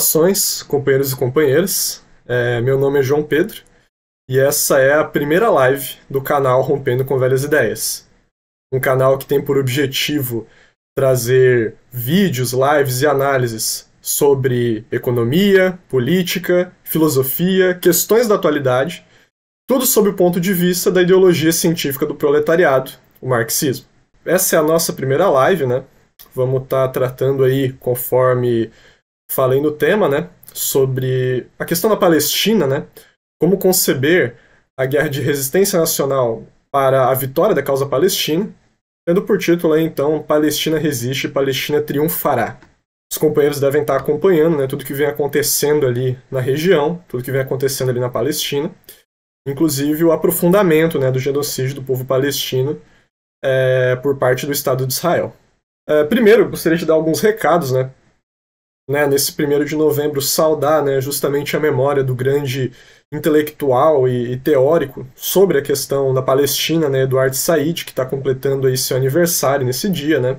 Saudações, companheiros e companheiras. É, meu nome é João Pedro e essa é a primeira live do canal Rompendo com Velhas Ideias. Um canal que tem por objetivo trazer vídeos, lives e análises sobre economia, política, filosofia, questões da atualidade, tudo sob o ponto de vista da ideologia científica do proletariado, o marxismo. Essa é a nossa primeira live, né? Vamos estar tá tratando aí conforme falei no tema, né, sobre a questão da Palestina, né, como conceber a guerra de resistência nacional para a vitória da causa palestina, tendo por título aí, então Palestina resiste, Palestina triunfará. Os companheiros devem estar acompanhando, né, tudo que vem acontecendo ali na região, tudo que vem acontecendo ali na Palestina, inclusive o aprofundamento, né, do genocídio do povo palestino é, por parte do Estado de Israel. É, primeiro, gostaria de dar alguns recados, né, né, nesse primeiro de novembro, saudar né, justamente a memória do grande intelectual e, e teórico sobre a questão da Palestina, né, Eduardo Said, que está completando aí seu aniversário nesse dia, né,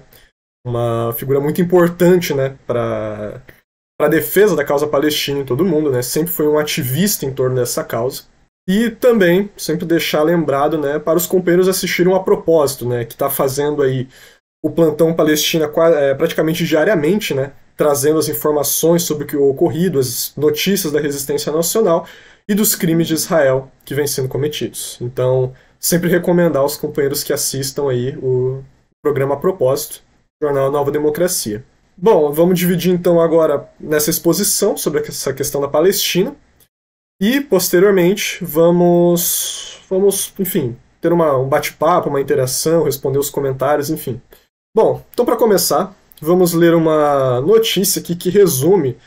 uma figura muito importante né, para a defesa da causa palestina em todo mundo, né, sempre foi um ativista em torno dessa causa. E também, sempre deixar lembrado né, para os companheiros assistirem a propósito, né, que está fazendo aí o plantão Palestina é, praticamente diariamente, né, trazendo as informações sobre o que ocorrido, as notícias da resistência nacional e dos crimes de Israel que vêm sendo cometidos. Então, sempre recomendar aos companheiros que assistam aí o programa a propósito, Jornal Nova Democracia. Bom, vamos dividir então agora nessa exposição sobre essa questão da Palestina e posteriormente vamos vamos, enfim, ter uma, um bate-papo, uma interação, responder os comentários, enfim. Bom, então para começar, vamos ler uma notícia aqui que resume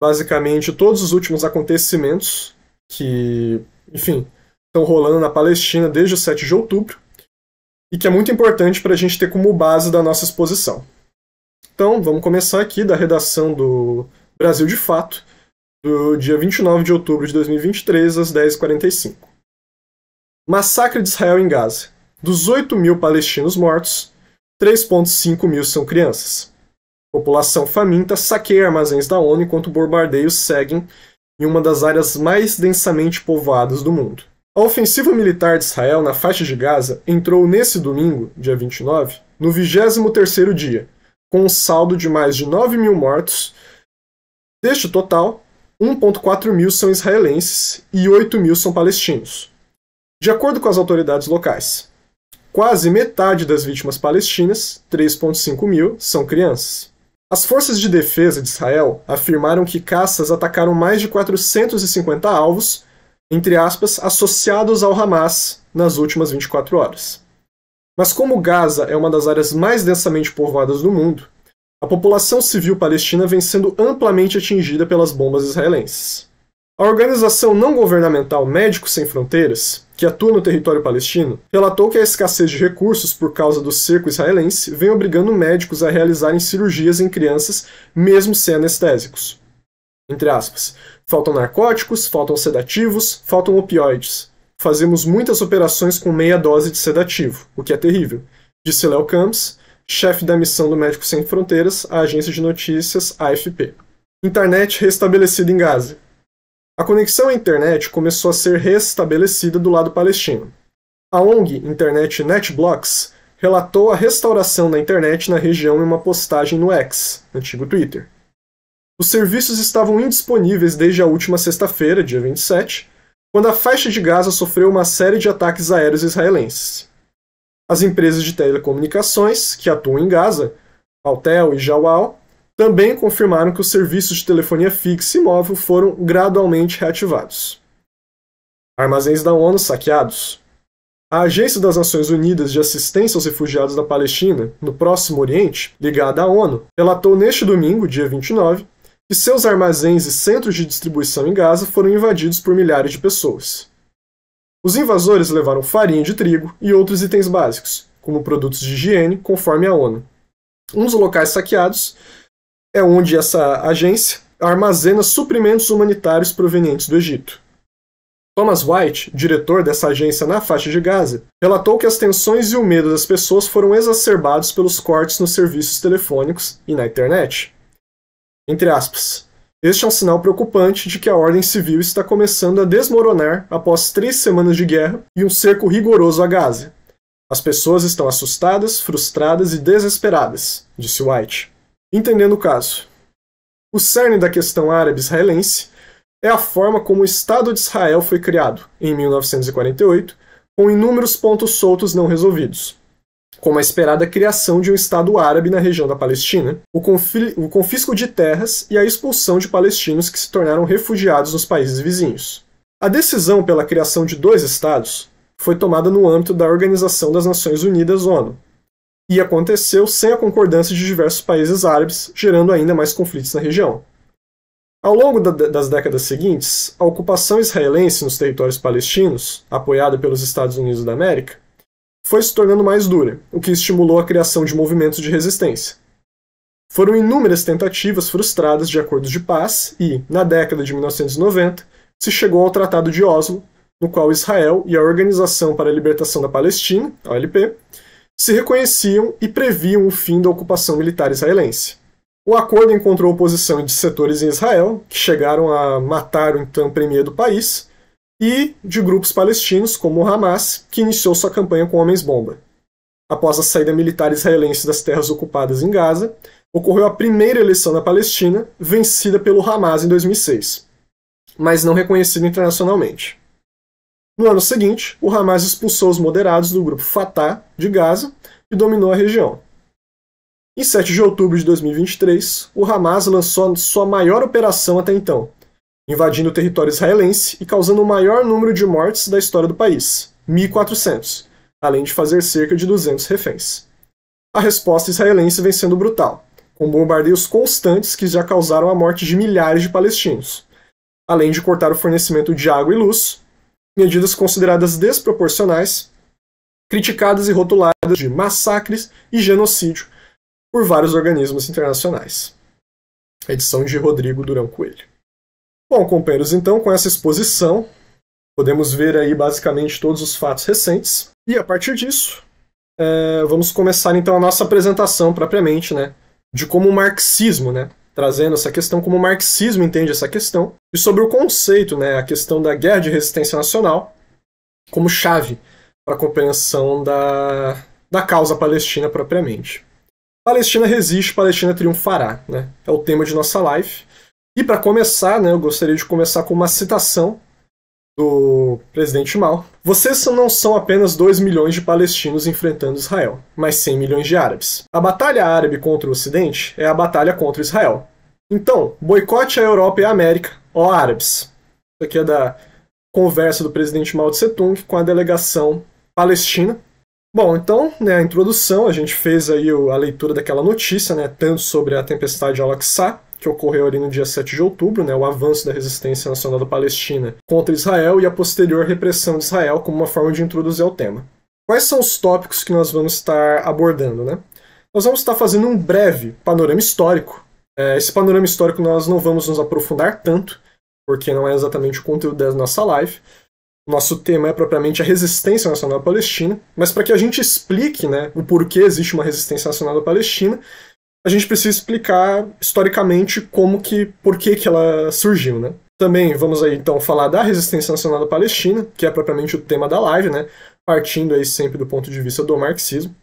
basicamente todos os últimos acontecimentos que, enfim, estão rolando na Palestina desde o 7 de outubro e que é muito importante para a gente ter como base da nossa exposição. Então, vamos começar aqui da redação do Brasil de Fato, do dia 29 de outubro de 2023, às 10h45. Massacre de Israel em Gaza. Dos 8 mil palestinos mortos, 3,5 mil são crianças. População faminta saqueia armazéns da ONU enquanto bombardeios seguem em uma das áreas mais densamente povoadas do mundo. A ofensiva militar de Israel na faixa de Gaza entrou nesse domingo, dia 29, no 23º dia, com um saldo de mais de 9 mil mortos. Deste total, 1,4 mil são israelenses e 8 mil são palestinos. De acordo com as autoridades locais, quase metade das vítimas palestinas, 3,5 mil, são crianças. As forças de defesa de Israel afirmaram que caças atacaram mais de 450 alvos, entre aspas, associados ao Hamas nas últimas 24 horas. Mas como Gaza é uma das áreas mais densamente povoadas do mundo, a população civil palestina vem sendo amplamente atingida pelas bombas israelenses. A organização não governamental Médicos Sem Fronteiras que atua no território palestino, relatou que a escassez de recursos por causa do cerco israelense vem obrigando médicos a realizarem cirurgias em crianças, mesmo sem anestésicos. Entre aspas, faltam narcóticos, faltam sedativos, faltam opioides. Fazemos muitas operações com meia dose de sedativo, o que é terrível, disse Léo Camps, chefe da missão do Médicos Sem Fronteiras, à agência de notícias AFP. Internet restabelecida em Gaza. A conexão à internet começou a ser restabelecida do lado palestino. A ONG Internet NetBlocks relatou a restauração da internet na região em uma postagem no X, antigo Twitter. Os serviços estavam indisponíveis desde a última sexta-feira, dia 27, quando a faixa de Gaza sofreu uma série de ataques aéreos israelenses. As empresas de telecomunicações que atuam em Gaza, Altel e Jawal, também confirmaram que os serviços de telefonia fixa e móvel foram gradualmente reativados. Armazéns da ONU saqueados. A Agência das Nações Unidas de Assistência aos Refugiados da Palestina, no Próximo Oriente, ligada à ONU, relatou neste domingo, dia 29, que seus armazéns e centros de distribuição em Gaza foram invadidos por milhares de pessoas. Os invasores levaram farinha de trigo e outros itens básicos, como produtos de higiene, conforme a ONU. Um dos locais saqueados é onde essa agência armazena suprimentos humanitários provenientes do Egito. Thomas White, diretor dessa agência na faixa de Gaza, relatou que as tensões e o medo das pessoas foram exacerbados pelos cortes nos serviços telefônicos e na internet. Entre aspas, este é um sinal preocupante de que a ordem civil está começando a desmoronar após três semanas de guerra e um cerco rigoroso a Gaza. As pessoas estão assustadas, frustradas e desesperadas, disse White. Entendendo o caso, o cerne da questão árabe-israelense é a forma como o Estado de Israel foi criado, em 1948, com inúmeros pontos soltos não resolvidos, como a esperada criação de um Estado árabe na região da Palestina, o, o confisco de terras e a expulsão de palestinos que se tornaram refugiados nos países vizinhos. A decisão pela criação de dois Estados foi tomada no âmbito da Organização das Nações Unidas, ONU, e aconteceu sem a concordância de diversos países árabes, gerando ainda mais conflitos na região. Ao longo da, das décadas seguintes, a ocupação israelense nos territórios palestinos, apoiada pelos Estados Unidos da América, foi se tornando mais dura, o que estimulou a criação de movimentos de resistência. Foram inúmeras tentativas frustradas de acordos de paz e, na década de 1990, se chegou ao Tratado de Oslo, no qual Israel e a Organização para a Libertação da Palestina, a OLP, se reconheciam e previam o fim da ocupação militar israelense. O acordo encontrou oposição de setores em Israel, que chegaram a matar o então premier do país, e de grupos palestinos como o Hamas, que iniciou sua campanha com homens-bomba. Após a saída militar israelense das terras ocupadas em Gaza, ocorreu a primeira eleição na Palestina, vencida pelo Hamas em 2006, mas não reconhecida internacionalmente. No ano seguinte, o Hamas expulsou os moderados do grupo Fatah de Gaza e dominou a região. Em 7 de outubro de 2023, o Hamas lançou sua maior operação até então, invadindo o território israelense e causando o maior número de mortes da história do país, 1.400, além de fazer cerca de 200 reféns. A resposta israelense vem sendo brutal, com bombardeios constantes que já causaram a morte de milhares de palestinos, além de cortar o fornecimento de água e luz, medidas consideradas desproporcionais, criticadas e rotuladas de massacres e genocídio por vários organismos internacionais. Edição de Rodrigo Durão Coelho. Bom, companheiros, então com essa exposição, podemos ver aí basicamente todos os fatos recentes, e a partir disso, é, vamos começar então a nossa apresentação propriamente, né, de como o marxismo, né, trazendo essa questão, como o marxismo entende essa questão, e sobre o conceito, né, a questão da guerra de resistência nacional, como chave para a compreensão da, da causa palestina propriamente. Palestina resiste, Palestina triunfará, né? é o tema de nossa live. E para começar, né, eu gostaria de começar com uma citação do presidente Mao. Vocês não são apenas 2 milhões de palestinos enfrentando Israel, mas 100 milhões de árabes. A batalha árabe contra o Ocidente é a batalha contra Israel. Então, boicote a Europa e a América, ó árabes. Isso aqui é da conversa do presidente Mao Tse-tung com a delegação palestina. Bom, então, né, a introdução, a gente fez aí a leitura daquela notícia, né, tanto sobre a tempestade Al-Aqsa, que ocorreu ali no dia 7 de outubro, né, o avanço da resistência nacional da Palestina contra Israel e a posterior repressão de Israel como uma forma de introduzir o tema. Quais são os tópicos que nós vamos estar abordando, né? Nós vamos estar fazendo um breve panorama histórico. É, esse panorama histórico nós não vamos nos aprofundar tanto, porque não é exatamente o conteúdo da nossa live. Nosso tema é propriamente a resistência nacional da Palestina, mas para que a gente explique né, o porquê existe uma resistência nacional da Palestina, a gente precisa explicar historicamente como que, por que, que ela surgiu, né? Também vamos aí então falar da resistência nacional da Palestina, que é propriamente o tema da live, né? Partindo aí sempre do ponto de vista do marxismo.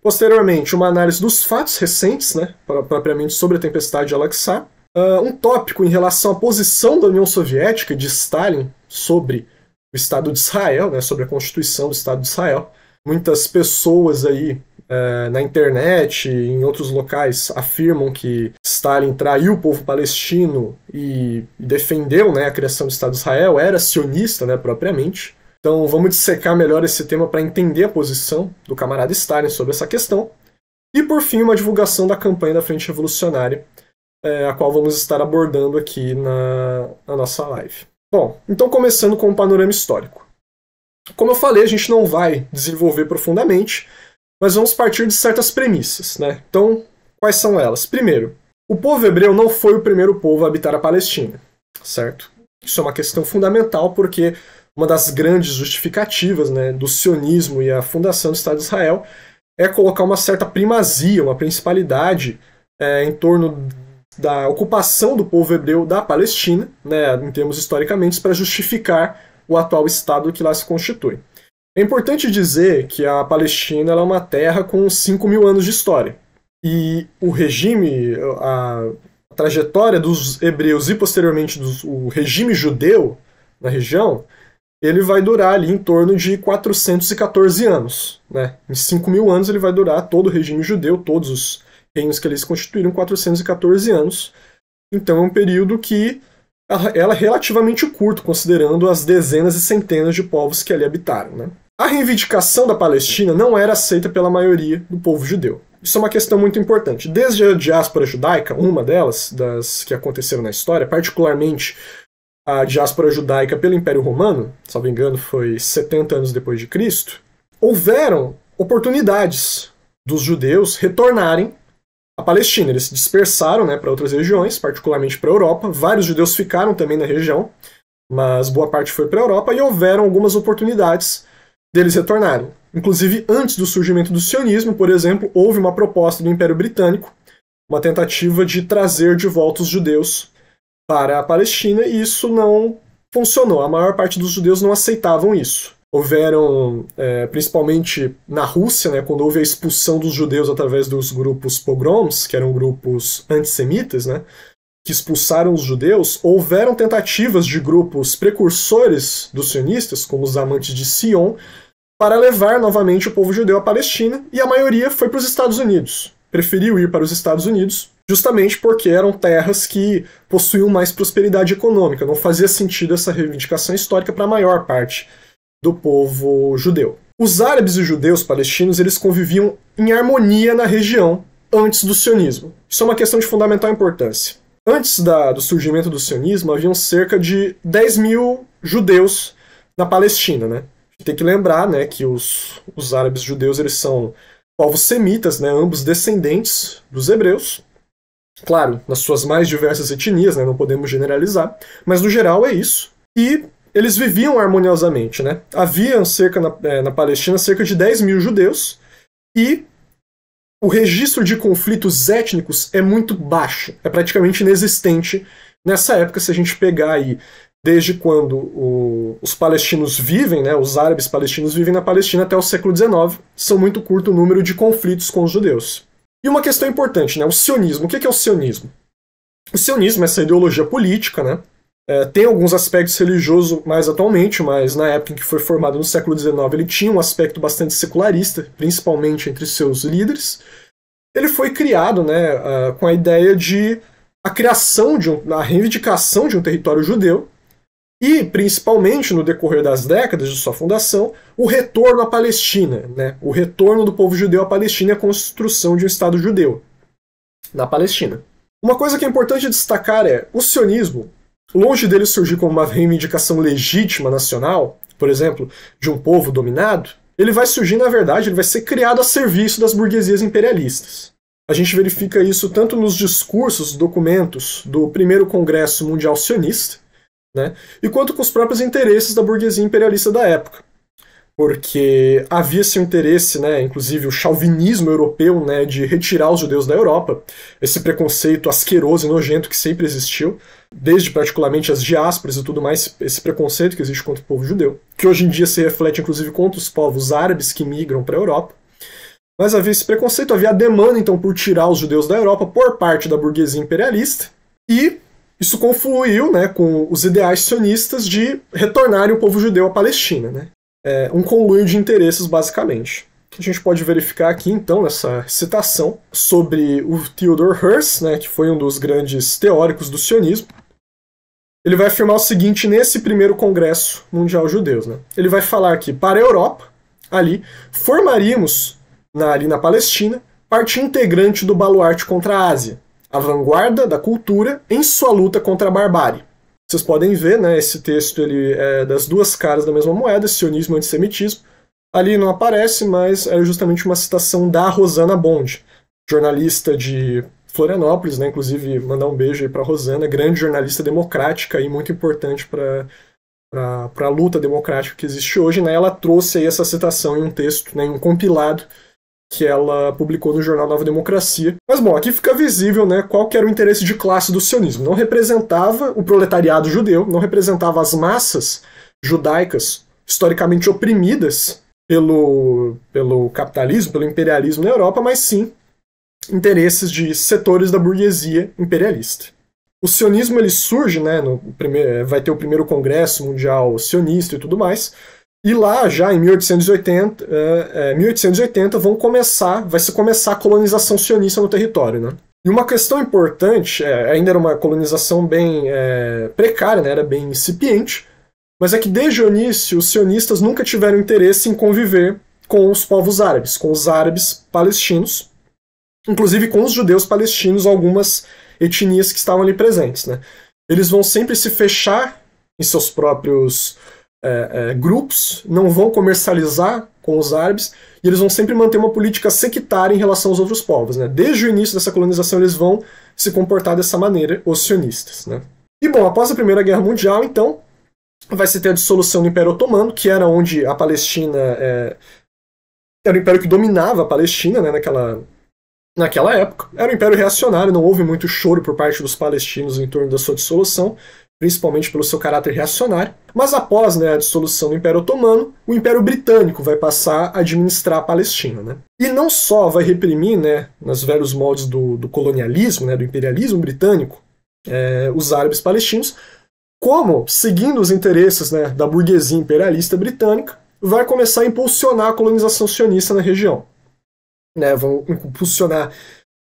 Posteriormente, uma análise dos fatos recentes, né, propriamente sobre a tempestade de Al-Aqsa. Uh, um tópico em relação à posição da União Soviética de Stalin sobre o Estado de Israel, né, sobre a constituição do Estado de Israel muitas pessoas aí é, na internet, em outros locais, afirmam que Stalin traiu o povo palestino e defendeu né, a criação do Estado de Israel, era sionista né, propriamente. Então vamos dissecar melhor esse tema para entender a posição do camarada Stalin sobre essa questão. E por fim, uma divulgação da campanha da Frente Revolucionária, é, a qual vamos estar abordando aqui na, na nossa live. Bom, então começando com o panorama histórico. Como eu falei, a gente não vai desenvolver profundamente, mas vamos partir de certas premissas. Né? Então, quais são elas? Primeiro, o povo hebreu não foi o primeiro povo a habitar a Palestina, certo? Isso é uma questão fundamental porque uma das grandes justificativas né, do sionismo e a fundação do Estado de Israel é colocar uma certa primazia, uma principalidade é, em torno da ocupação do povo hebreu da Palestina, né, em termos historicamente, para justificar o atual Estado que lá se constitui. É importante dizer que a Palestina é uma terra com 5 mil anos de história. E o regime, a trajetória dos hebreus e posteriormente dos, o regime judeu na região, ele vai durar ali em torno de 414 anos. Né? Em 5 mil anos ele vai durar todo o regime judeu, todos os reinos que eles constituíram, 414 anos. Então é um período que ela é relativamente curto, considerando as dezenas e centenas de povos que ali habitaram. Né? A reivindicação da Palestina não era aceita pela maioria do povo judeu. Isso é uma questão muito importante. Desde a diáspora judaica, uma delas, das que aconteceram na história, particularmente a diáspora judaica pelo Império Romano, salvo engano, foi 70 anos depois de Cristo, houveram oportunidades dos judeus retornarem a Palestina. Eles se dispersaram né, para outras regiões, particularmente para a Europa. Vários judeus ficaram também na região, mas boa parte foi para a Europa e houveram algumas oportunidades deles retornarem. Inclusive, antes do surgimento do sionismo, por exemplo, houve uma proposta do Império Britânico, uma tentativa de trazer de volta os judeus para a Palestina, e isso não funcionou. A maior parte dos judeus não aceitavam isso houveram, é, principalmente na Rússia, né, quando houve a expulsão dos judeus através dos grupos pogroms, que eram grupos antissemitas, né, que expulsaram os judeus, houveram tentativas de grupos precursores dos sionistas, como os amantes de Sion, para levar novamente o povo judeu à Palestina, e a maioria foi para os Estados Unidos. Preferiu ir para os Estados Unidos, justamente porque eram terras que possuíam mais prosperidade econômica, não fazia sentido essa reivindicação histórica para a maior parte do povo judeu. Os árabes e os judeus palestinos eles conviviam em harmonia na região antes do sionismo. Isso é uma questão de fundamental importância. Antes da, do surgimento do sionismo, haviam cerca de 10 mil judeus na Palestina. Né? tem que lembrar né, que os, os árabes e judeus eles são povos semitas, né, ambos descendentes dos hebreus. Claro, nas suas mais diversas etnias, né, não podemos generalizar, mas no geral é isso. E eles viviam harmoniosamente, né? Havia cerca na, é, na Palestina cerca de 10 mil judeus e o registro de conflitos étnicos é muito baixo, é praticamente inexistente nessa época, se a gente pegar aí desde quando o, os palestinos vivem, né, os árabes palestinos vivem na Palestina até o século XIX, são muito curto o número de conflitos com os judeus. E uma questão importante, né, o sionismo. O que é o sionismo? O sionismo é essa ideologia política, né, é, tem alguns aspectos religiosos mais atualmente, mas na época em que foi formado no século XIX ele tinha um aspecto bastante secularista, principalmente entre seus líderes. Ele foi criado né, uh, com a ideia de a criação de um, a reivindicação de um território judeu e, principalmente no decorrer das décadas de sua fundação, o retorno à Palestina, né, o retorno do povo judeu à Palestina e a construção de um Estado judeu na Palestina. Uma coisa que é importante destacar é o sionismo longe dele surgir como uma reivindicação legítima nacional, por exemplo, de um povo dominado, ele vai surgir, na verdade, ele vai ser criado a serviço das burguesias imperialistas. A gente verifica isso tanto nos discursos, documentos do primeiro Congresso Mundial Sionista, né, e quanto com os próprios interesses da burguesia imperialista da época porque havia esse interesse, né, inclusive o chauvinismo europeu, né, de retirar os judeus da Europa, esse preconceito asqueroso e nojento que sempre existiu, desde particularmente as diásporas e tudo mais, esse preconceito que existe contra o povo judeu, que hoje em dia se reflete inclusive contra os povos árabes que migram para a Europa. Mas havia esse preconceito, havia a demanda então por tirar os judeus da Europa por parte da burguesia imperialista, e isso confluiu né, com os ideais sionistas de retornarem o povo judeu à Palestina. Né? é, um conluio de interesses, basicamente. A gente pode verificar aqui, então, nessa citação sobre o Theodor Herzl, né, que foi um dos grandes teóricos do sionismo. Ele vai afirmar o seguinte nesse primeiro Congresso Mundial Judeus. Né? Ele vai falar que para a Europa, ali, formaríamos, na, ali na Palestina, parte integrante do baluarte contra a Ásia, a vanguarda da cultura em sua luta contra a barbárie. Vocês podem ver, né, esse texto ele é das duas caras da mesma moeda, sionismo e antissemitismo. Ali não aparece, mas é justamente uma citação da Rosana Bond, jornalista de Florianópolis, né, inclusive mandar um beijo aí para Rosana, grande jornalista democrática e muito importante para para a luta democrática que existe hoje, né, ela trouxe aí essa citação em um texto, né, em um compilado que ela publicou no jornal Nova Democracia. Mas bom, aqui fica visível, né, qual que era o interesse de classe do sionismo. Não representava o proletariado judeu, não representava as massas judaicas historicamente oprimidas pelo, pelo capitalismo, pelo imperialismo na Europa, mas sim interesses de setores da burguesia imperialista. O sionismo ele surge, né, no primeiro, vai ter o primeiro congresso mundial sionista e tudo mais, e lá, já em 1880, é, é, 1880 vão começar, vai se começar a colonização sionista no território, né? E uma questão importante, é, ainda era uma colonização bem é, precária, né? era bem incipiente, mas é que desde o início os sionistas nunca tiveram interesse em conviver com os povos árabes, com os árabes palestinos, inclusive com os judeus palestinos, algumas etnias que estavam ali presentes, né? Eles vão sempre se fechar em seus próprios é, é, grupos, não vão comercializar com os árabes, e eles vão sempre manter uma política sectária em relação aos outros povos. Né? Desde o início dessa colonização, eles vão se comportar dessa maneira, os sionistas. Né? E bom, após a Primeira Guerra Mundial, então, vai se ter a dissolução do Império Otomano, que era onde a Palestina. É, era o império que dominava a Palestina né, naquela, naquela época. Era um império reacionário, não houve muito choro por parte dos palestinos em torno da sua dissolução principalmente pelo seu caráter reacionário. Mas após né, a dissolução do Império Otomano, o Império Britânico vai passar a administrar a Palestina. Né? E não só vai reprimir, né, nos velhos moldes do, do colonialismo, né, do imperialismo britânico, é, os árabes palestinos, como, seguindo os interesses né, da burguesia imperialista britânica, vai começar a impulsionar a colonização sionista na região. Né, vão impulsionar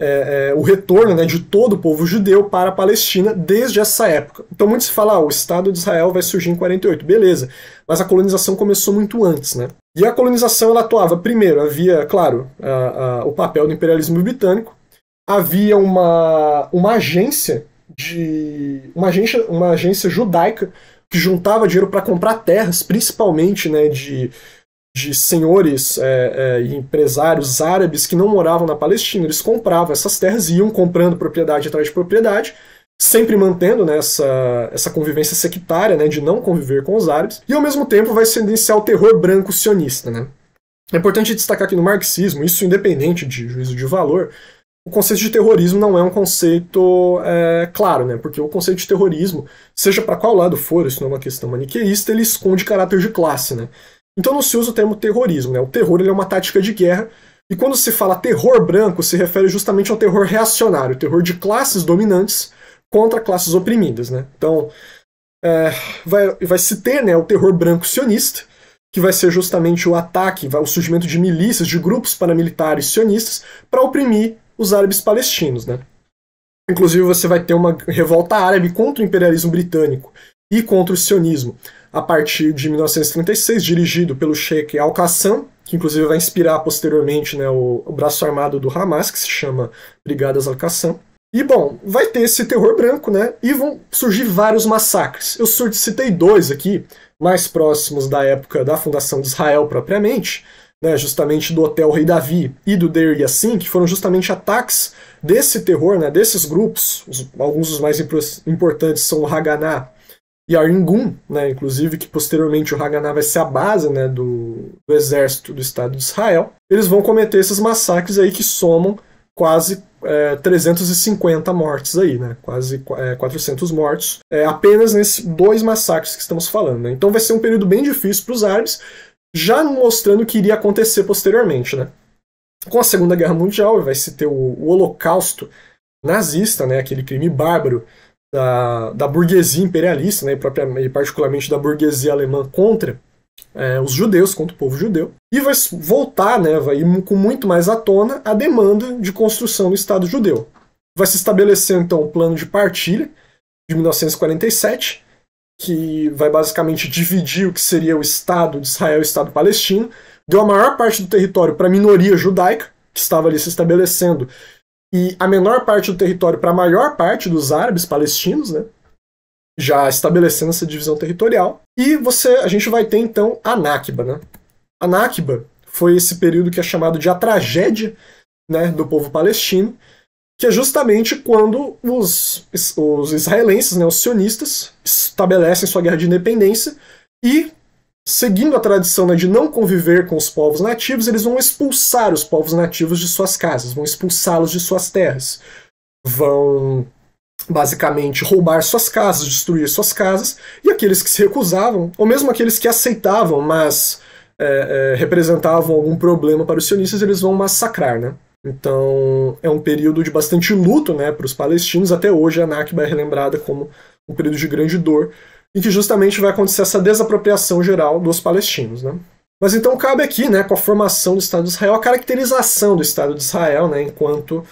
é, é, o retorno né, de todo o povo judeu para a Palestina desde essa época. Então muito se fala, ah, o Estado de Israel vai surgir em 48, beleza, mas a colonização começou muito antes, né? E a colonização ela atuava, primeiro, havia, claro, a, a, o papel do imperialismo britânico, havia uma, uma agência de uma agência, uma agência judaica que juntava dinheiro para comprar terras, principalmente, né, de de senhores é, é, empresários árabes que não moravam na Palestina. Eles compravam essas terras e iam comprando propriedade atrás de propriedade, sempre mantendo né, essa, essa convivência sectária né, de não conviver com os árabes, e ao mesmo tempo vai se iniciar o terror branco sionista. Né? É importante destacar que no marxismo, isso independente de juízo de valor, o conceito de terrorismo não é um conceito é, claro, né? Porque o conceito de terrorismo, seja para qual lado for, isso não é uma questão maniqueísta, ele esconde caráter de classe, né? Então não se usa o termo terrorismo, né? O terror ele é uma tática de guerra, e quando se fala terror branco, se refere justamente ao terror reacionário, terror de classes dominantes contra classes oprimidas, né? Então, é, vai, vai se ter né, o terror branco sionista, que vai ser justamente o ataque, o surgimento de milícias, de grupos paramilitares sionistas para oprimir os árabes palestinos, né? Inclusive você vai ter uma revolta árabe contra o imperialismo britânico e contra o sionismo a partir de 1936, dirigido pelo Sheikh Al-Qassam, que inclusive vai inspirar posteriormente né, o, o, braço armado do Hamas, que se chama Brigadas Al-Qassam. E bom, vai ter esse terror branco, né? E vão surgir vários massacres. Eu citei dois aqui, mais próximos da época da fundação de Israel propriamente, né, justamente do Hotel Rei Davi e do Deir Yassin, que foram justamente ataques desse terror, né, desses grupos. Os, alguns dos mais importantes são o Haganah Yaringun, né, inclusive, que posteriormente o Haganah vai ser a base né, do, do exército do Estado de Israel, eles vão cometer esses massacres aí que somam quase é, 350 mortes aí, né? Quase é, 400 mortos, é, apenas nesses dois massacres que estamos falando. Né? Então vai ser um período bem difícil para os árabes, já mostrando o que iria acontecer posteriormente, né? Com a Segunda Guerra Mundial vai se ter o, o Holocausto nazista, né? Aquele crime bárbaro da, da burguesia imperialista, né, e, e particularmente da burguesia alemã contra é, os judeus, contra o povo judeu, e vai voltar, né, vai ir com muito mais à tona a demanda de construção do Estado judeu. Vai se estabelecer então o plano de partilha de 1947, que vai basicamente dividir o que seria o Estado de Israel e o Estado palestino, deu a maior parte do território para a minoria judaica, que estava ali se estabelecendo e a menor parte do território para a maior parte dos árabes palestinos, né? já estabelecendo essa divisão territorial. E você, a gente vai ter então a Nakba. Né? A Nakba foi esse período que é chamado de a tragédia né, do povo palestino, que é justamente quando os, os israelenses, né, os sionistas, estabelecem sua guerra de independência e Seguindo a tradição né, de não conviver com os povos nativos, eles vão expulsar os povos nativos de suas casas, vão expulsá-los de suas terras, vão basicamente roubar suas casas, destruir suas casas, e aqueles que se recusavam, ou mesmo aqueles que aceitavam, mas é, é, representavam algum problema para os sionistas, eles vão massacrar, né? Então é um período de bastante luto né, para os palestinos. Até hoje a Nakba é relembrada como um período de grande dor, e que justamente vai acontecer essa desapropriação geral dos palestinos. Né? Mas então cabe aqui, né, com a formação do Estado de Israel, a caracterização do Estado de Israel né, enquanto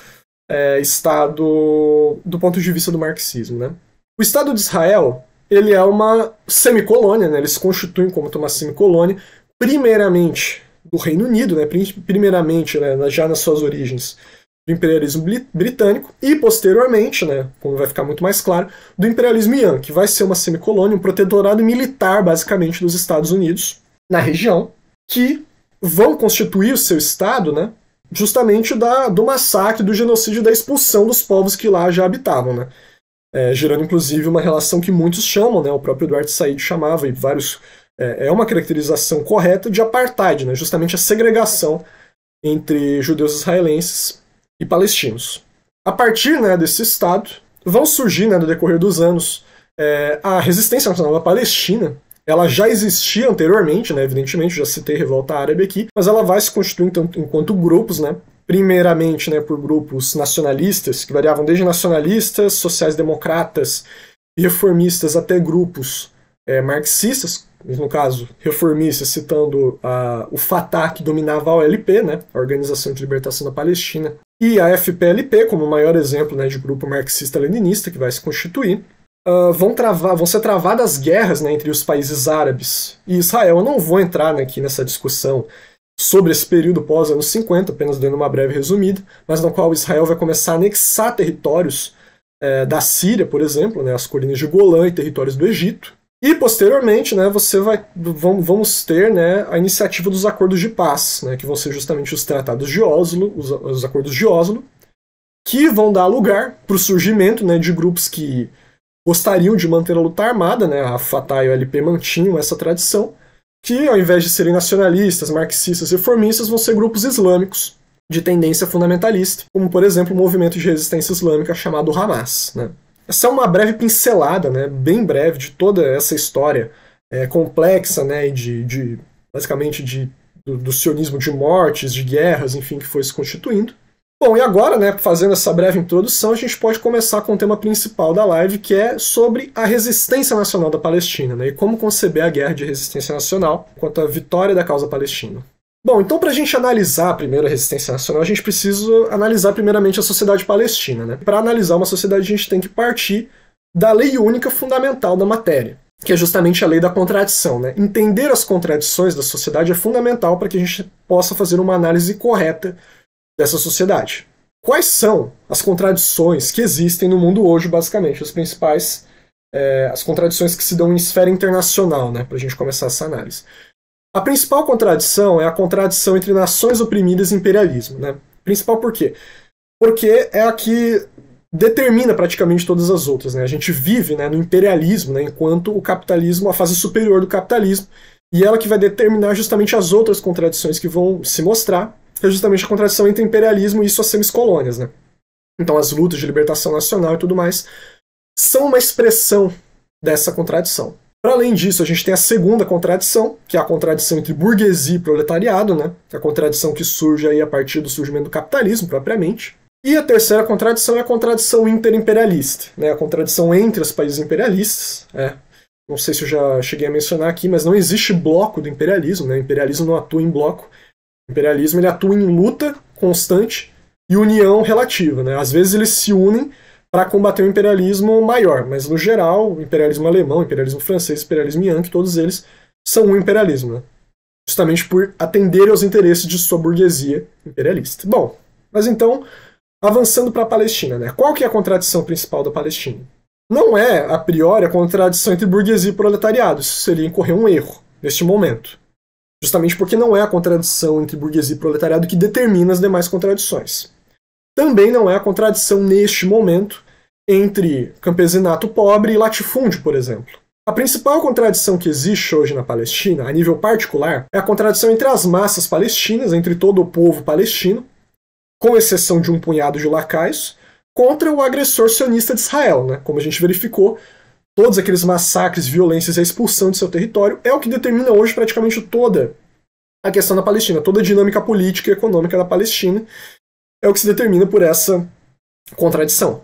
é, Estado do ponto de vista do marxismo. Né? O Estado de Israel ele é uma semicolônia, né? eles se constituem como uma semicolônia, primeiramente do Reino Unido, né? primeiramente né, já nas suas origens, do imperialismo britânico e, posteriormente, né, como vai ficar muito mais claro, do imperialismo yan, que vai ser uma semicolônia, um protetorado militar, basicamente, dos Estados Unidos na região, que vão constituir o seu Estado, né, justamente da, do massacre, do genocídio, da expulsão dos povos que lá já habitavam, né. É, gerando, inclusive, uma relação que muitos chamam, né, o próprio Eduardo Said chamava, e vários... É, é uma caracterização correta de apartheid, né, justamente a segregação entre judeus israelenses e palestinos. A partir né, desse Estado, vão surgir, né, no decorrer dos anos, é, a resistência nacional da Palestina. Ela já existia anteriormente, né, evidentemente, já citei Revolta Árabe aqui, mas ela vai se constituir então, enquanto grupos, né, primeiramente né, por grupos nacionalistas, que variavam desde nacionalistas, sociais-democratas e reformistas até grupos é, marxistas, no caso, reformistas, citando o Fatah, que dominava a OLP, né, a Organização de Libertação da Palestina, e a FPLP, como o maior exemplo né, de grupo marxista-leninista que vai se constituir, uh, vão, travar, vão ser travadas guerras né, entre os países árabes e Israel. Eu não vou entrar né, aqui nessa discussão sobre esse período pós anos 50, apenas dando uma breve resumida, mas no qual Israel vai começar a anexar territórios é, da Síria, por exemplo, né, as colinas de Golã e territórios do Egito, e posteriormente, né, você vai vamos ter, né, a iniciativa dos acordos de paz, né, que vão ser justamente os tratados de Oslo, os, os acordos de Oslo, que vão dar lugar para o surgimento, né, de grupos que gostariam de manter a luta armada, né, a Fatah e o LP mantinham essa tradição, que ao invés de serem nacionalistas, marxistas e reformistas, vão ser grupos islâmicos de tendência fundamentalista, como por exemplo o movimento de resistência islâmica chamado Hamas, né. Essa é uma breve pincelada, né, bem breve, de toda essa história é, complexa, né, de, de basicamente de, do, do, sionismo de mortes, de guerras, enfim, que foi se constituindo. Bom, e agora, né, fazendo essa breve introdução, a gente pode começar com o tema principal da live, que é sobre a resistência nacional da Palestina, né, e como conceber a guerra de resistência nacional quanto à vitória da causa palestina. Bom, então para a gente analisar primeiro a resistência nacional, a gente precisa analisar primeiramente a sociedade palestina. Né? Para analisar uma sociedade, a gente tem que partir da lei única fundamental da matéria, que é justamente a lei da contradição. Né? Entender as contradições da sociedade é fundamental para que a gente possa fazer uma análise correta dessa sociedade. Quais são as contradições que existem no mundo hoje, basicamente, as principais, é, as contradições que se dão em esfera internacional, né, para a gente começar essa análise? A principal contradição é a contradição entre nações oprimidas e imperialismo. Né? Principal por quê? Porque é a que determina praticamente todas as outras. Né? A gente vive né, no imperialismo, né, enquanto o capitalismo, a fase superior do capitalismo, e ela que vai determinar justamente as outras contradições que vão se mostrar, que é justamente a contradição entre imperialismo e suas semicolônias. Né? Então, as lutas de libertação nacional e tudo mais são uma expressão dessa contradição. Para além disso, a gente tem a segunda contradição, que é a contradição entre burguesia e proletariado, né? É a contradição que surge aí a partir do surgimento do capitalismo propriamente. E a terceira contradição é a contradição interimperialista, né? a contradição entre os países imperialistas. É. Não sei se eu já cheguei a mencionar aqui, mas não existe bloco do imperialismo, né? o imperialismo não atua em bloco. O imperialismo ele atua em luta constante e união relativa. Né? Às vezes eles se unem para combater o imperialismo maior. Mas, no geral, o imperialismo alemão, o imperialismo francês, o imperialismo yankee, todos eles são um imperialismo, né? justamente por atender aos interesses de sua burguesia imperialista. Bom, mas então, avançando para a Palestina, né? qual que é a contradição principal da Palestina? Não é, a priori, a contradição entre burguesia e proletariado, isso seria incorrer um erro neste momento. Justamente porque não é a contradição entre burguesia e proletariado que determina as demais contradições. Também não é a contradição neste momento entre campesinato pobre e latifúndio, por exemplo. A principal contradição que existe hoje na Palestina, a nível particular, é a contradição entre as massas palestinas, entre todo o povo palestino, com exceção de um punhado de lacaios, contra o agressor sionista de Israel. Né? Como a gente verificou, todos aqueles massacres, violências e a expulsão de seu território é o que determina hoje praticamente toda a questão da Palestina, toda a dinâmica política e econômica da Palestina, é o que se determina por essa contradição.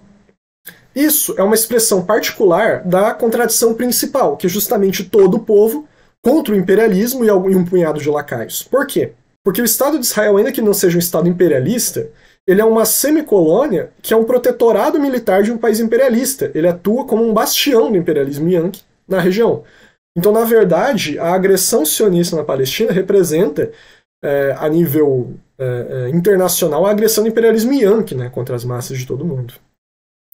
Isso é uma expressão particular da contradição principal, que é justamente todo o povo contra o imperialismo e um punhado de lacaios. Por quê? Porque o Estado de Israel, ainda que não seja um Estado imperialista, ele é uma semicolônia que é um protetorado militar de um país imperialista. Ele atua como um bastião do imperialismo yankee na região. Então, na verdade, a agressão sionista na Palestina representa, é, a nível é, é, internacional a agressão do imperialismo Yankee né, contra as massas de todo mundo.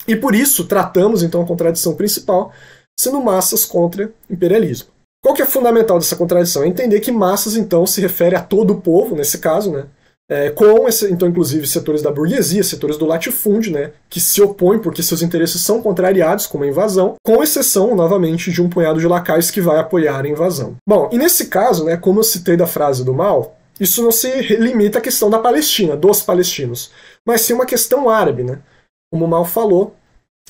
E por isso tratamos então a contradição principal sendo massas contra imperialismo. Qual que é fundamental dessa contradição? É entender que massas então se refere a todo o povo, nesse caso, né? É, com esse, então inclusive setores da burguesia, setores do latifúndio, né, que se opõem porque seus interesses são contrariados com a invasão, com exceção novamente de um punhado de lacaios que vai apoiar a invasão. Bom, e nesse caso, né, como eu citei da frase do mal, isso não se limita à questão da Palestina, dos palestinos, mas sim uma questão árabe, né? Como o Mal falou,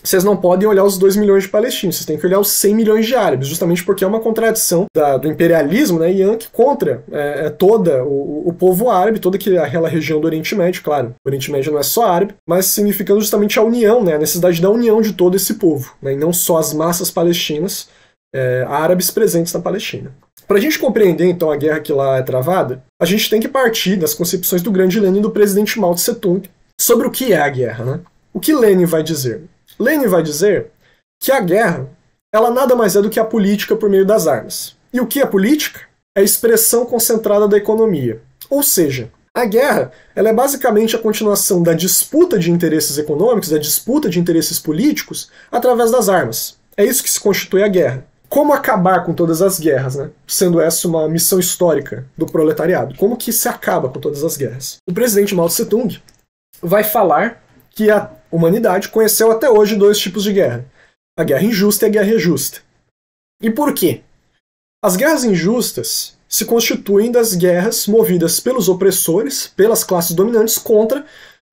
vocês não podem olhar os 2 milhões de palestinos, vocês têm que olhar os 100 milhões de árabes, justamente porque é uma contradição da, do imperialismo né, Yankee contra é, é toda o, o, povo árabe, toda aquela região do Oriente Médio, claro. O Oriente Médio não é só árabe, mas significando justamente a união, né, a necessidade da união de todo esse povo, né, e não só as massas palestinas, é, árabes presentes na Palestina. Para a gente compreender, então, a guerra que lá é travada, a gente tem que partir das concepções do grande Lenin e do presidente Mao Tse-Tung sobre o que é a guerra. Né? O que Lenin vai dizer? Lenin vai dizer que a guerra ela nada mais é do que a política por meio das armas. E o que é política? É a expressão concentrada da economia. Ou seja, a guerra ela é basicamente a continuação da disputa de interesses econômicos, da disputa de interesses políticos, através das armas. É isso que se constitui a guerra como acabar com todas as guerras, né? Sendo essa uma missão histórica do proletariado. Como que se acaba com todas as guerras? O presidente Mao Tse Tung vai falar que a humanidade conheceu até hoje dois tipos de guerra: a guerra injusta e a guerra justa. E por quê? As guerras injustas se constituem das guerras movidas pelos opressores, pelas classes dominantes contra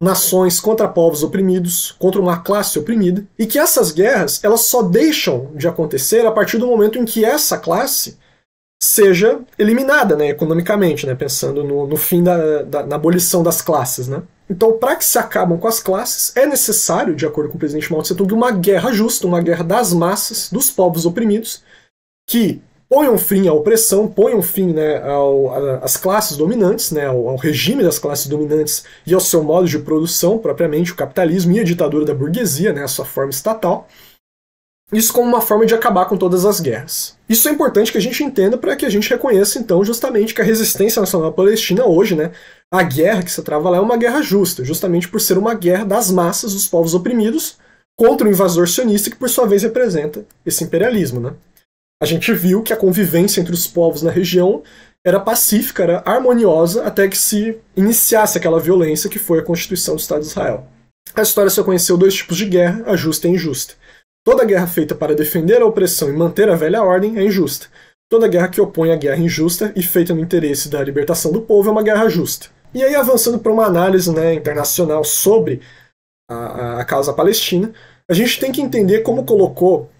nações contra povos oprimidos, contra uma classe oprimida, e que essas guerras elas só deixam de acontecer a partir do momento em que essa classe seja eliminada né, economicamente, né, pensando no, no fim da, da, na abolição das classes. Né? Então, para que se acabam com as classes, é necessário, de acordo com o presidente Mao Tse Tung, uma guerra justa, uma guerra das massas, dos povos oprimidos, que ponham fim à opressão, ponham fim né, ao, às classes dominantes, né, ao, ao, regime das classes dominantes e ao seu modo de produção, propriamente o capitalismo e a ditadura da burguesia, né, a sua forma estatal. Isso como uma forma de acabar com todas as guerras. Isso é importante que a gente entenda para que a gente reconheça, então, justamente que a resistência nacional palestina hoje, né, a guerra que se trava lá é uma guerra justa, justamente por ser uma guerra das massas, dos povos oprimidos, contra o invasor sionista que, por sua vez, representa esse imperialismo, né. A gente viu que a convivência entre os povos na região era pacífica, era harmoniosa, até que se iniciasse aquela violência que foi a Constituição do Estado de Israel. A história só conheceu dois tipos de guerra, a justa e a injusta. Toda guerra feita para defender a opressão e manter a velha ordem é injusta. Toda guerra que opõe a guerra injusta e feita no interesse da libertação do povo é uma guerra justa. E aí, avançando para uma análise né, internacional sobre a, a, causa palestina, a gente tem que entender como colocou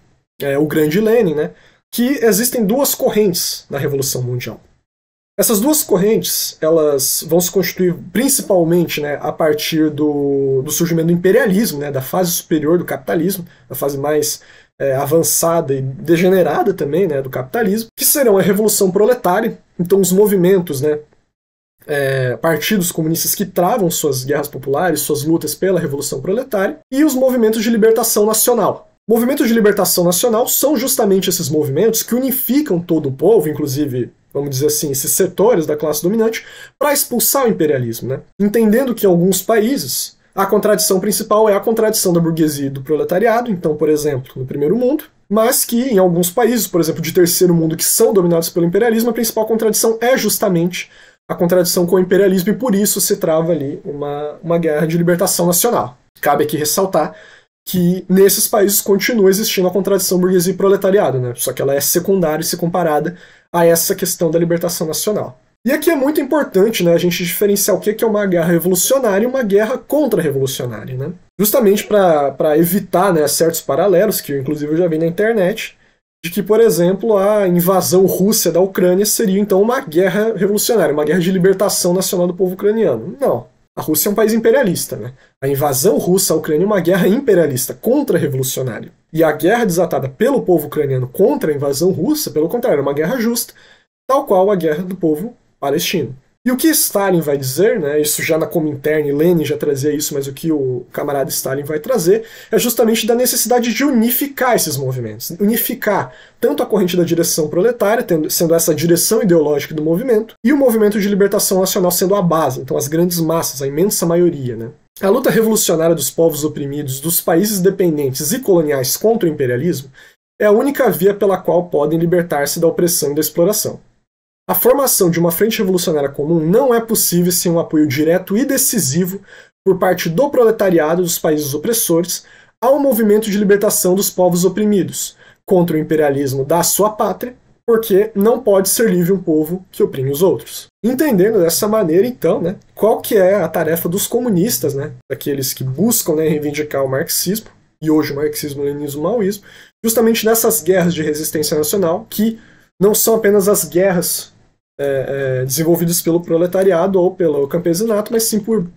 é, o grande Lenin, né, que existem duas correntes na Revolução Mundial. Essas duas correntes elas vão se constituir principalmente né, a partir do, do surgimento do imperialismo, né, da fase superior do capitalismo, da fase mais é, avançada e degenerada também né, do capitalismo, que serão a Revolução Proletária, então os movimentos, né, é, partidos comunistas que travam suas guerras populares, suas lutas pela Revolução Proletária, e os movimentos de libertação nacional, Movimentos de libertação nacional são justamente esses movimentos que unificam todo o povo, inclusive vamos dizer assim, esses setores da classe dominante, para expulsar o imperialismo, né? entendendo que em alguns países a contradição principal é a contradição da burguesia e do proletariado, então, por exemplo, no primeiro mundo, mas que em alguns países, por exemplo, de terceiro mundo, que são dominados pelo imperialismo, a principal contradição é justamente a contradição com o imperialismo, e por isso se trava ali uma, uma guerra de libertação nacional. Cabe aqui ressaltar que nesses países continua existindo a contradição burguesia e proletariado, né? só que ela é secundária se comparada a essa questão da libertação nacional. E aqui é muito importante né, a gente diferenciar o que é uma guerra revolucionária e uma guerra contra-revolucionária. Né? Justamente para evitar né, certos paralelos, que inclusive eu já vi na internet, de que, por exemplo, a invasão russa da Ucrânia seria então uma guerra revolucionária, uma guerra de libertação nacional do povo ucraniano. Não. A Rússia é um país imperialista, né? A invasão russa à Ucrânia é uma guerra imperialista, contra-revolucionária. E a guerra desatada pelo povo ucraniano contra a invasão russa, pelo contrário, é uma guerra justa, tal qual a guerra do povo palestino. E o que Stalin vai dizer, né, isso já na Comintern e Lenin já trazia isso, mas o que o camarada Stalin vai trazer é justamente da necessidade de unificar esses movimentos. Unificar tanto a corrente da direção proletária, tendo, sendo essa a direção ideológica do movimento, e o movimento de libertação nacional sendo a base, então as grandes massas, a imensa maioria. Né. A luta revolucionária dos povos oprimidos, dos países dependentes e coloniais contra o imperialismo é a única via pela qual podem libertar-se da opressão e da exploração. A formação de uma frente revolucionária comum não é possível sem um apoio direto e decisivo por parte do proletariado dos países opressores ao movimento de libertação dos povos oprimidos contra o imperialismo da sua pátria, porque não pode ser livre um povo que oprime os outros. Entendendo dessa maneira, então, né, qual que é a tarefa dos comunistas, né, daqueles que buscam né, reivindicar o marxismo, e hoje o marxismo, leninismo, o maoísmo, justamente nessas guerras de resistência nacional que não são apenas as guerras é, é, desenvolvidos pelo proletariado ou pelo campesinato, mas sim por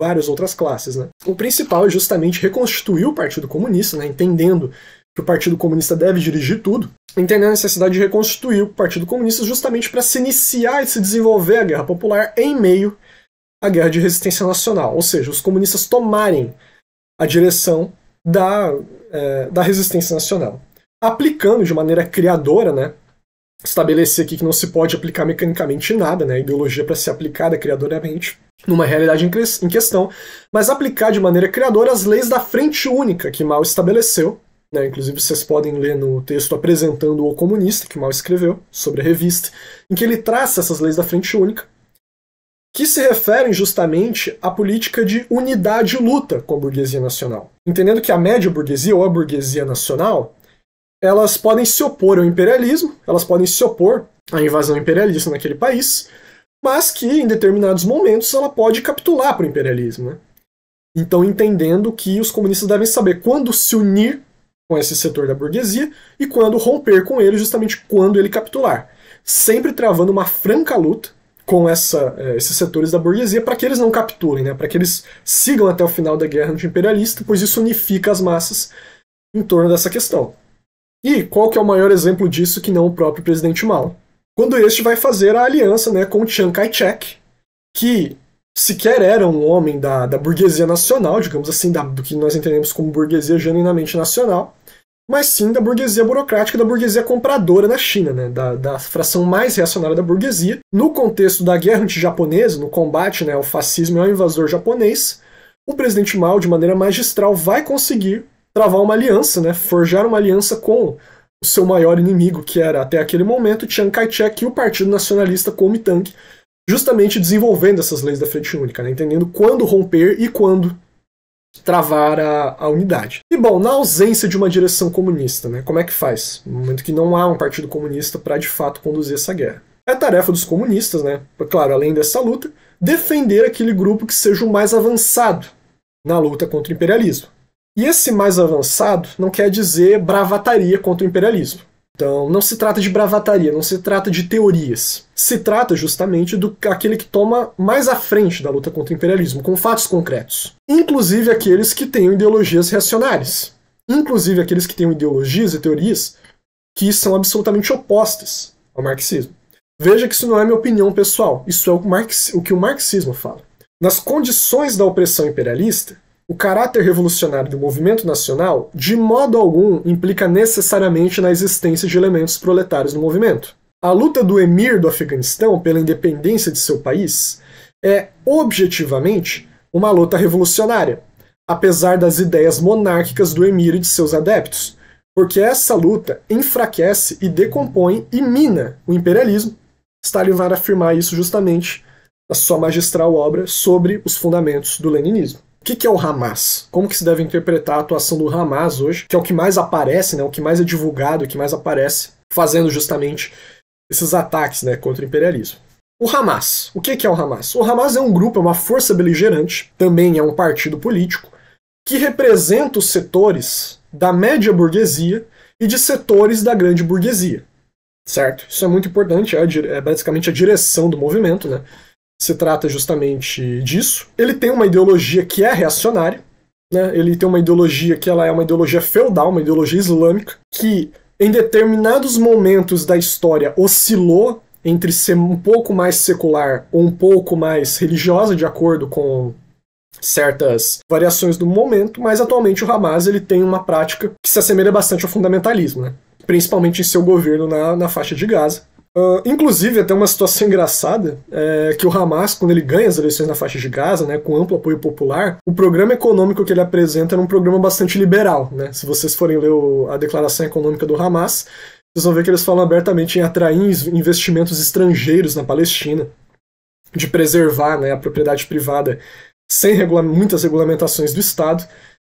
várias outras classes. Né? O principal é justamente reconstituir o Partido Comunista, né, entendendo que o Partido Comunista deve dirigir tudo, entendendo a necessidade de reconstituir o Partido Comunista justamente para se iniciar e se desenvolver a guerra popular em meio à guerra de resistência nacional, ou seja, os comunistas tomarem a direção da, é, da resistência nacional, aplicando de maneira criadora né, estabelecer aqui que não se pode aplicar mecanicamente nada, né? A ideologia para ser aplicada criadoramente numa realidade em questão, mas aplicar de maneira criadora as leis da frente única que Mao estabeleceu. Né? Inclusive, vocês podem ler no texto apresentando o comunista que Mao escreveu sobre a revista, em que ele traça essas leis da frente única, que se referem justamente à política de unidade e luta com a burguesia nacional. Entendendo que a média burguesia ou a burguesia nacional elas podem se opor ao imperialismo, elas podem se opor à invasão imperialista naquele país, mas que em determinados momentos ela pode capitular para o imperialismo. Né? Então, entendendo que os comunistas devem saber quando se unir com esse setor da burguesia e quando romper com ele, justamente quando ele capitular. Sempre travando uma franca luta com essa, eh, esses setores da burguesia para que eles não capturem, né? para que eles sigam até o final da guerra anti-imperialista, pois isso unifica as massas em torno dessa questão. E qual que é o maior exemplo disso que não o próprio presidente Mao? Quando este vai fazer a aliança né, com Chiang Kai-shek, que sequer era um homem da, da burguesia nacional, digamos assim, da, do que nós entendemos como burguesia genuinamente nacional, mas sim da burguesia burocrática, da burguesia compradora na China, né? da, da fração mais reacionária da burguesia. No contexto da guerra anti-japonesa, no combate né, ao fascismo e ao invasor japonês, o presidente Mao, de maneira magistral, vai conseguir travar uma aliança, né? Forjar uma aliança com o seu maior inimigo, que era até aquele momento Chiang Kai-shek e o Partido Nacionalista Kuomintang, justamente desenvolvendo essas leis da frente única, né? entendendo quando romper e quando travar a, a, unidade. E bom, na ausência de uma direção comunista, né, como é que faz? No momento que não há um partido comunista para de fato conduzir essa guerra. É tarefa dos comunistas, né? Claro, além dessa luta, defender aquele grupo que seja o mais avançado na luta contra o imperialismo. E esse mais avançado não quer dizer bravataria contra o imperialismo. Então, não se trata de bravataria, não se trata de teorias. Se trata justamente do aquele que toma mais à frente da luta contra o imperialismo, com fatos concretos. Inclusive aqueles que têm ideologias reacionárias. Inclusive aqueles que têm ideologias e teorias que são absolutamente opostas ao marxismo. Veja que isso não é minha opinião pessoal, isso é o, marx, o que o marxismo fala. Nas condições da opressão imperialista, o caráter revolucionário do movimento nacional, de modo algum, implica necessariamente na existência de elementos proletários no movimento. A luta do emir do Afeganistão pela independência de seu país é, objetivamente, uma luta revolucionária, apesar das ideias monárquicas do emir e de seus adeptos, porque essa luta enfraquece e decompõe e mina o imperialismo. Stalin vai afirmar isso justamente na sua magistral obra sobre os fundamentos do leninismo. O que, que, é o Hamas? Como que se deve interpretar a atuação do Hamas hoje, que é o que mais aparece, né, o que mais é divulgado, o que mais aparece, fazendo justamente esses ataques né, contra o imperialismo. O Hamas. O que, que é o Hamas? O Hamas é um grupo, é uma força beligerante, também é um partido político, que representa os setores da média burguesia e de setores da grande burguesia. Certo? Isso é muito importante, é, é basicamente a direção do movimento, né? se trata justamente disso. Ele tem uma ideologia que é reacionária, né? Ele tem uma ideologia que ela é uma ideologia feudal, uma ideologia islâmica, que em determinados momentos da história oscilou entre ser um pouco mais secular ou um pouco mais religiosa, de acordo com certas variações do momento, mas atualmente o Hamas ele tem uma prática que se assemelha bastante ao fundamentalismo, né? principalmente em seu governo na, na faixa de Gaza. Uh, inclusive, até uma situação engraçada é que o Hamas, quando ele ganha as eleições na faixa de Gaza, né, com amplo apoio popular, o programa econômico que ele apresenta era um programa bastante liberal. Né? Se vocês forem ler o, a declaração econômica do Hamas, vocês vão ver que eles falam abertamente em atrair investimentos estrangeiros na Palestina, de preservar né, a propriedade privada sem regula muitas regulamentações do Estado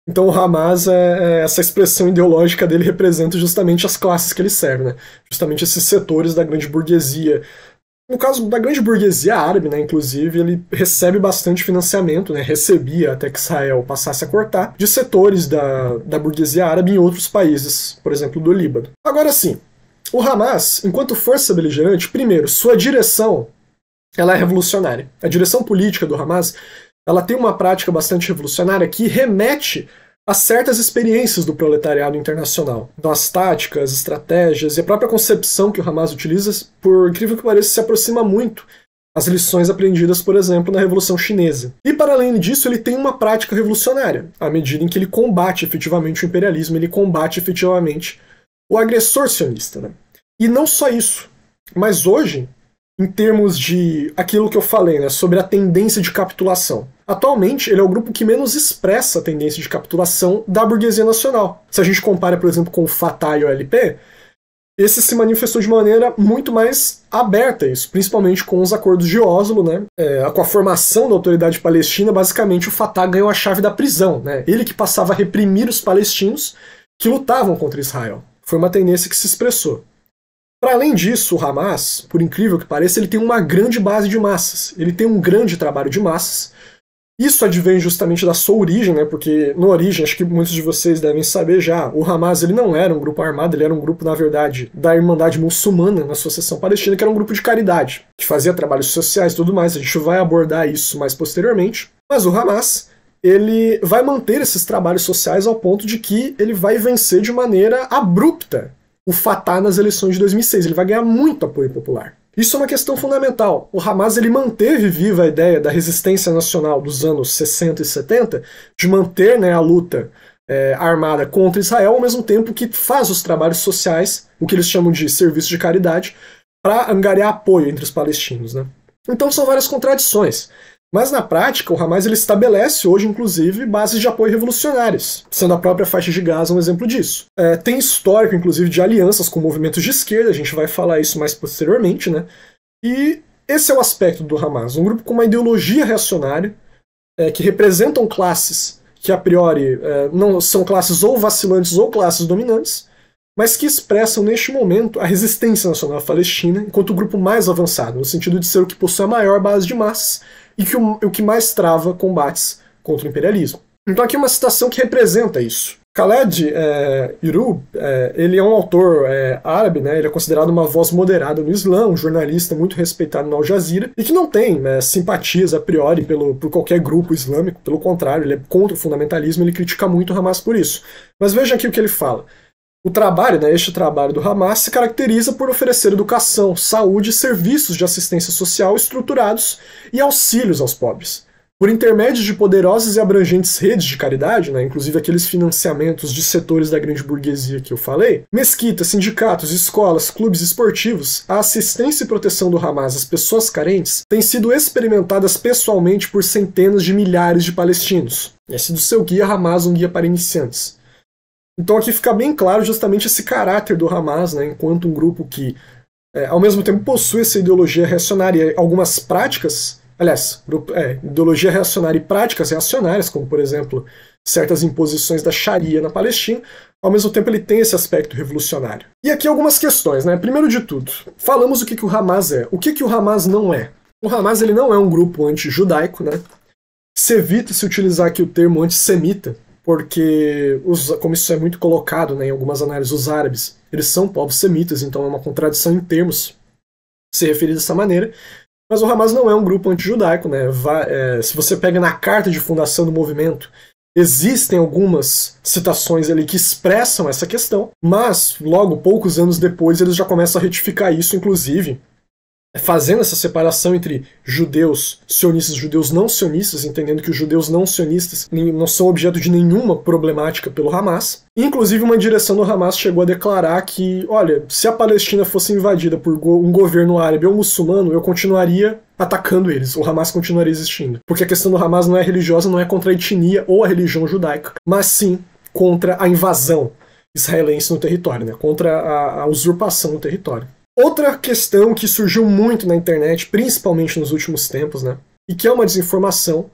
então o Hamas, é, é, essa expressão ideológica dele representa justamente as classes que ele serve, né? justamente esses setores da grande burguesia. No caso da grande burguesia árabe, né, inclusive, ele recebe bastante financiamento, né, recebia até que Israel passasse a cortar, de setores da, da burguesia árabe em outros países, por exemplo, do Líbano. Agora sim, o Hamas, enquanto força beligerante, primeiro, sua direção ela é revolucionária. A direção política do Hamas ela tem uma prática bastante revolucionária que remete a certas experiências do proletariado internacional, então, as táticas, estratégias e a própria concepção que o Hamas utiliza, por incrível que pareça, se aproxima muito às lições aprendidas, por exemplo, na Revolução Chinesa. E para além disso, ele tem uma prática revolucionária, à medida em que ele combate efetivamente o imperialismo, ele combate efetivamente o agressor sionista. Né? E não só isso, mas hoje em termos de aquilo que eu falei, né, sobre a tendência de capitulação. Atualmente, ele é o grupo que menos expressa a tendência de capitulação da burguesia nacional. Se a gente compara, por exemplo, com o Fatah e o LP, esse se manifestou de maneira muito mais aberta isso, principalmente com os acordos de Oslo, né? É, com a formação da autoridade palestina, basicamente o Fatah ganhou a chave da prisão, né? Ele que passava a reprimir os palestinos que lutavam contra Israel. Foi uma tendência que se expressou. Para além disso, o Hamas, por incrível que pareça, ele tem uma grande base de massas. Ele tem um grande trabalho de massas. Isso advém justamente da sua origem, né? Porque na origem, acho que muitos de vocês devem saber já, o Hamas ele não era um grupo armado, ele era um grupo, na verdade, da Irmandade Muçulmana na Associação Palestina, que era um grupo de caridade, que fazia trabalhos sociais e tudo mais. A gente vai abordar isso mais posteriormente. Mas o Hamas, ele vai manter esses trabalhos sociais ao ponto de que ele vai vencer de maneira abrupta o Fatah nas eleições de 2006. Ele vai ganhar muito apoio popular. Isso é uma questão fundamental. O Hamas ele manteve viva a ideia da resistência nacional dos anos 60 e 70, de manter né, a luta é, armada contra Israel, ao mesmo tempo que faz os trabalhos sociais, o que eles chamam de serviço de caridade, para angariar apoio entre os palestinos. Né? Então são várias contradições. Mas na prática, o Hamas ele estabelece hoje, inclusive, bases de apoio revolucionárias, sendo a própria faixa de Gaza um exemplo disso. É, tem histórico, inclusive, de alianças com movimentos de esquerda, a gente vai falar isso mais posteriormente, né? E esse é o aspecto do Hamas, um grupo com uma ideologia reacionária, é, que representam classes que a priori é, não são classes ou vacilantes ou classes dominantes, mas que expressam neste momento a resistência nacional palestina enquanto o grupo mais avançado, no sentido de ser o que possui a maior base de massas e que o, o que mais trava combates contra o imperialismo. Então aqui é uma citação que representa isso. Khaled é, Irub, é, ele é um autor é, árabe, né? ele é considerado uma voz moderada no Islã, um jornalista muito respeitado na Al Jazeera, e que não tem né, simpatias a priori pelo, por qualquer grupo islâmico, pelo contrário, ele é contra o fundamentalismo, ele critica muito o Hamas por isso. Mas veja aqui o que ele fala. O trabalho, né, este trabalho do Hamas, se caracteriza por oferecer educação, saúde e serviços de assistência social estruturados e auxílios aos pobres. Por intermédio de poderosas e abrangentes redes de caridade, né, inclusive aqueles financiamentos de setores da grande burguesia que eu falei, mesquitas, sindicatos, escolas, clubes esportivos, a assistência e proteção do Hamas às pessoas carentes têm sido experimentadas pessoalmente por centenas de milhares de palestinos. Esse do seu guia Hamas, um guia para iniciantes. Então aqui fica bem claro justamente esse caráter do Hamas, né, enquanto um grupo que, é, ao mesmo tempo, possui essa ideologia reacionária e algumas práticas, aliás, grupo, é, ideologia reacionária e práticas reacionárias, como, por exemplo, certas imposições da Sharia na Palestina, ao mesmo tempo ele tem esse aspecto revolucionário. E aqui algumas questões, né? Primeiro de tudo, falamos o que, que o Hamas é. O que, que o Hamas não é? O Hamas ele não é um grupo anti-judaico, né? Se evita se utilizar aqui o termo antissemita, porque, os, como isso é muito colocado né, em algumas análises, os árabes eles são povos semitas, então é uma contradição em termos ser referido dessa maneira. Mas o Hamas não é um grupo antijudaico. Né? é, se você pega na carta de fundação do movimento, Existem algumas citações ali que expressam essa questão, mas logo poucos anos depois eles já começam a retificar isso, inclusive é fazendo essa separação entre judeus sionistas e judeus não sionistas, entendendo que os judeus não sionistas não são objeto de nenhuma problemática pelo Hamas. Inclusive, uma direção do Hamas chegou a declarar que, olha, se a Palestina fosse invadida por um governo árabe ou muçulmano, eu continuaria atacando eles. O Hamas continuaria existindo. Porque a questão do Hamas não é religiosa, não é contra a etnia ou a religião judaica, mas sim contra a invasão israelense no território, né? contra a, a usurpação do território. Outra questão que surgiu muito na internet, principalmente nos últimos tempos, né? E que é uma desinformação,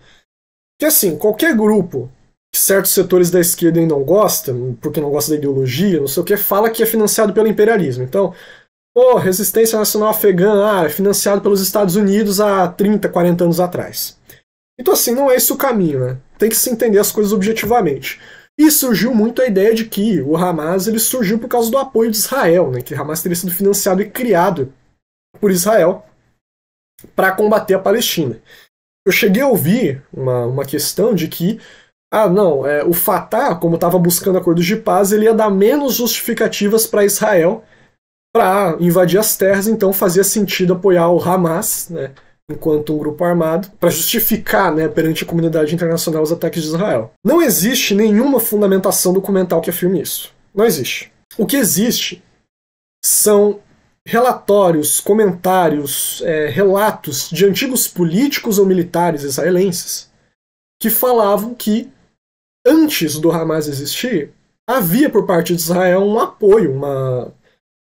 que é assim, qualquer grupo que certos setores da esquerda ainda não gostam, porque não gosta da ideologia, não sei o que, fala que é financiado pelo imperialismo. Então, pô, oh, resistência nacional afegã, ah, é financiado pelos Estados Unidos há 30, 40 anos atrás. Então assim, não é esse o caminho, né? Tem que se entender as coisas objetivamente. E surgiu muito a ideia de que o Hamas ele surgiu por causa do apoio de Israel, né, que o Hamas teria sido financiado e criado por Israel para combater a Palestina. Eu cheguei a ouvir uma, uma questão de que ah, não, é, o Fatah, como estava buscando acordos de paz, ele ia dar menos justificativas para Israel para invadir as terras, então fazia sentido apoiar o Hamas, né? enquanto um grupo armado para justificar, né, perante a comunidade internacional os ataques de Israel. Não existe nenhuma fundamentação documental que afirme isso. Não existe. O que existe são relatórios, comentários, é, relatos de antigos políticos ou militares israelenses que falavam que antes do Hamas existir havia por parte de Israel um apoio, uma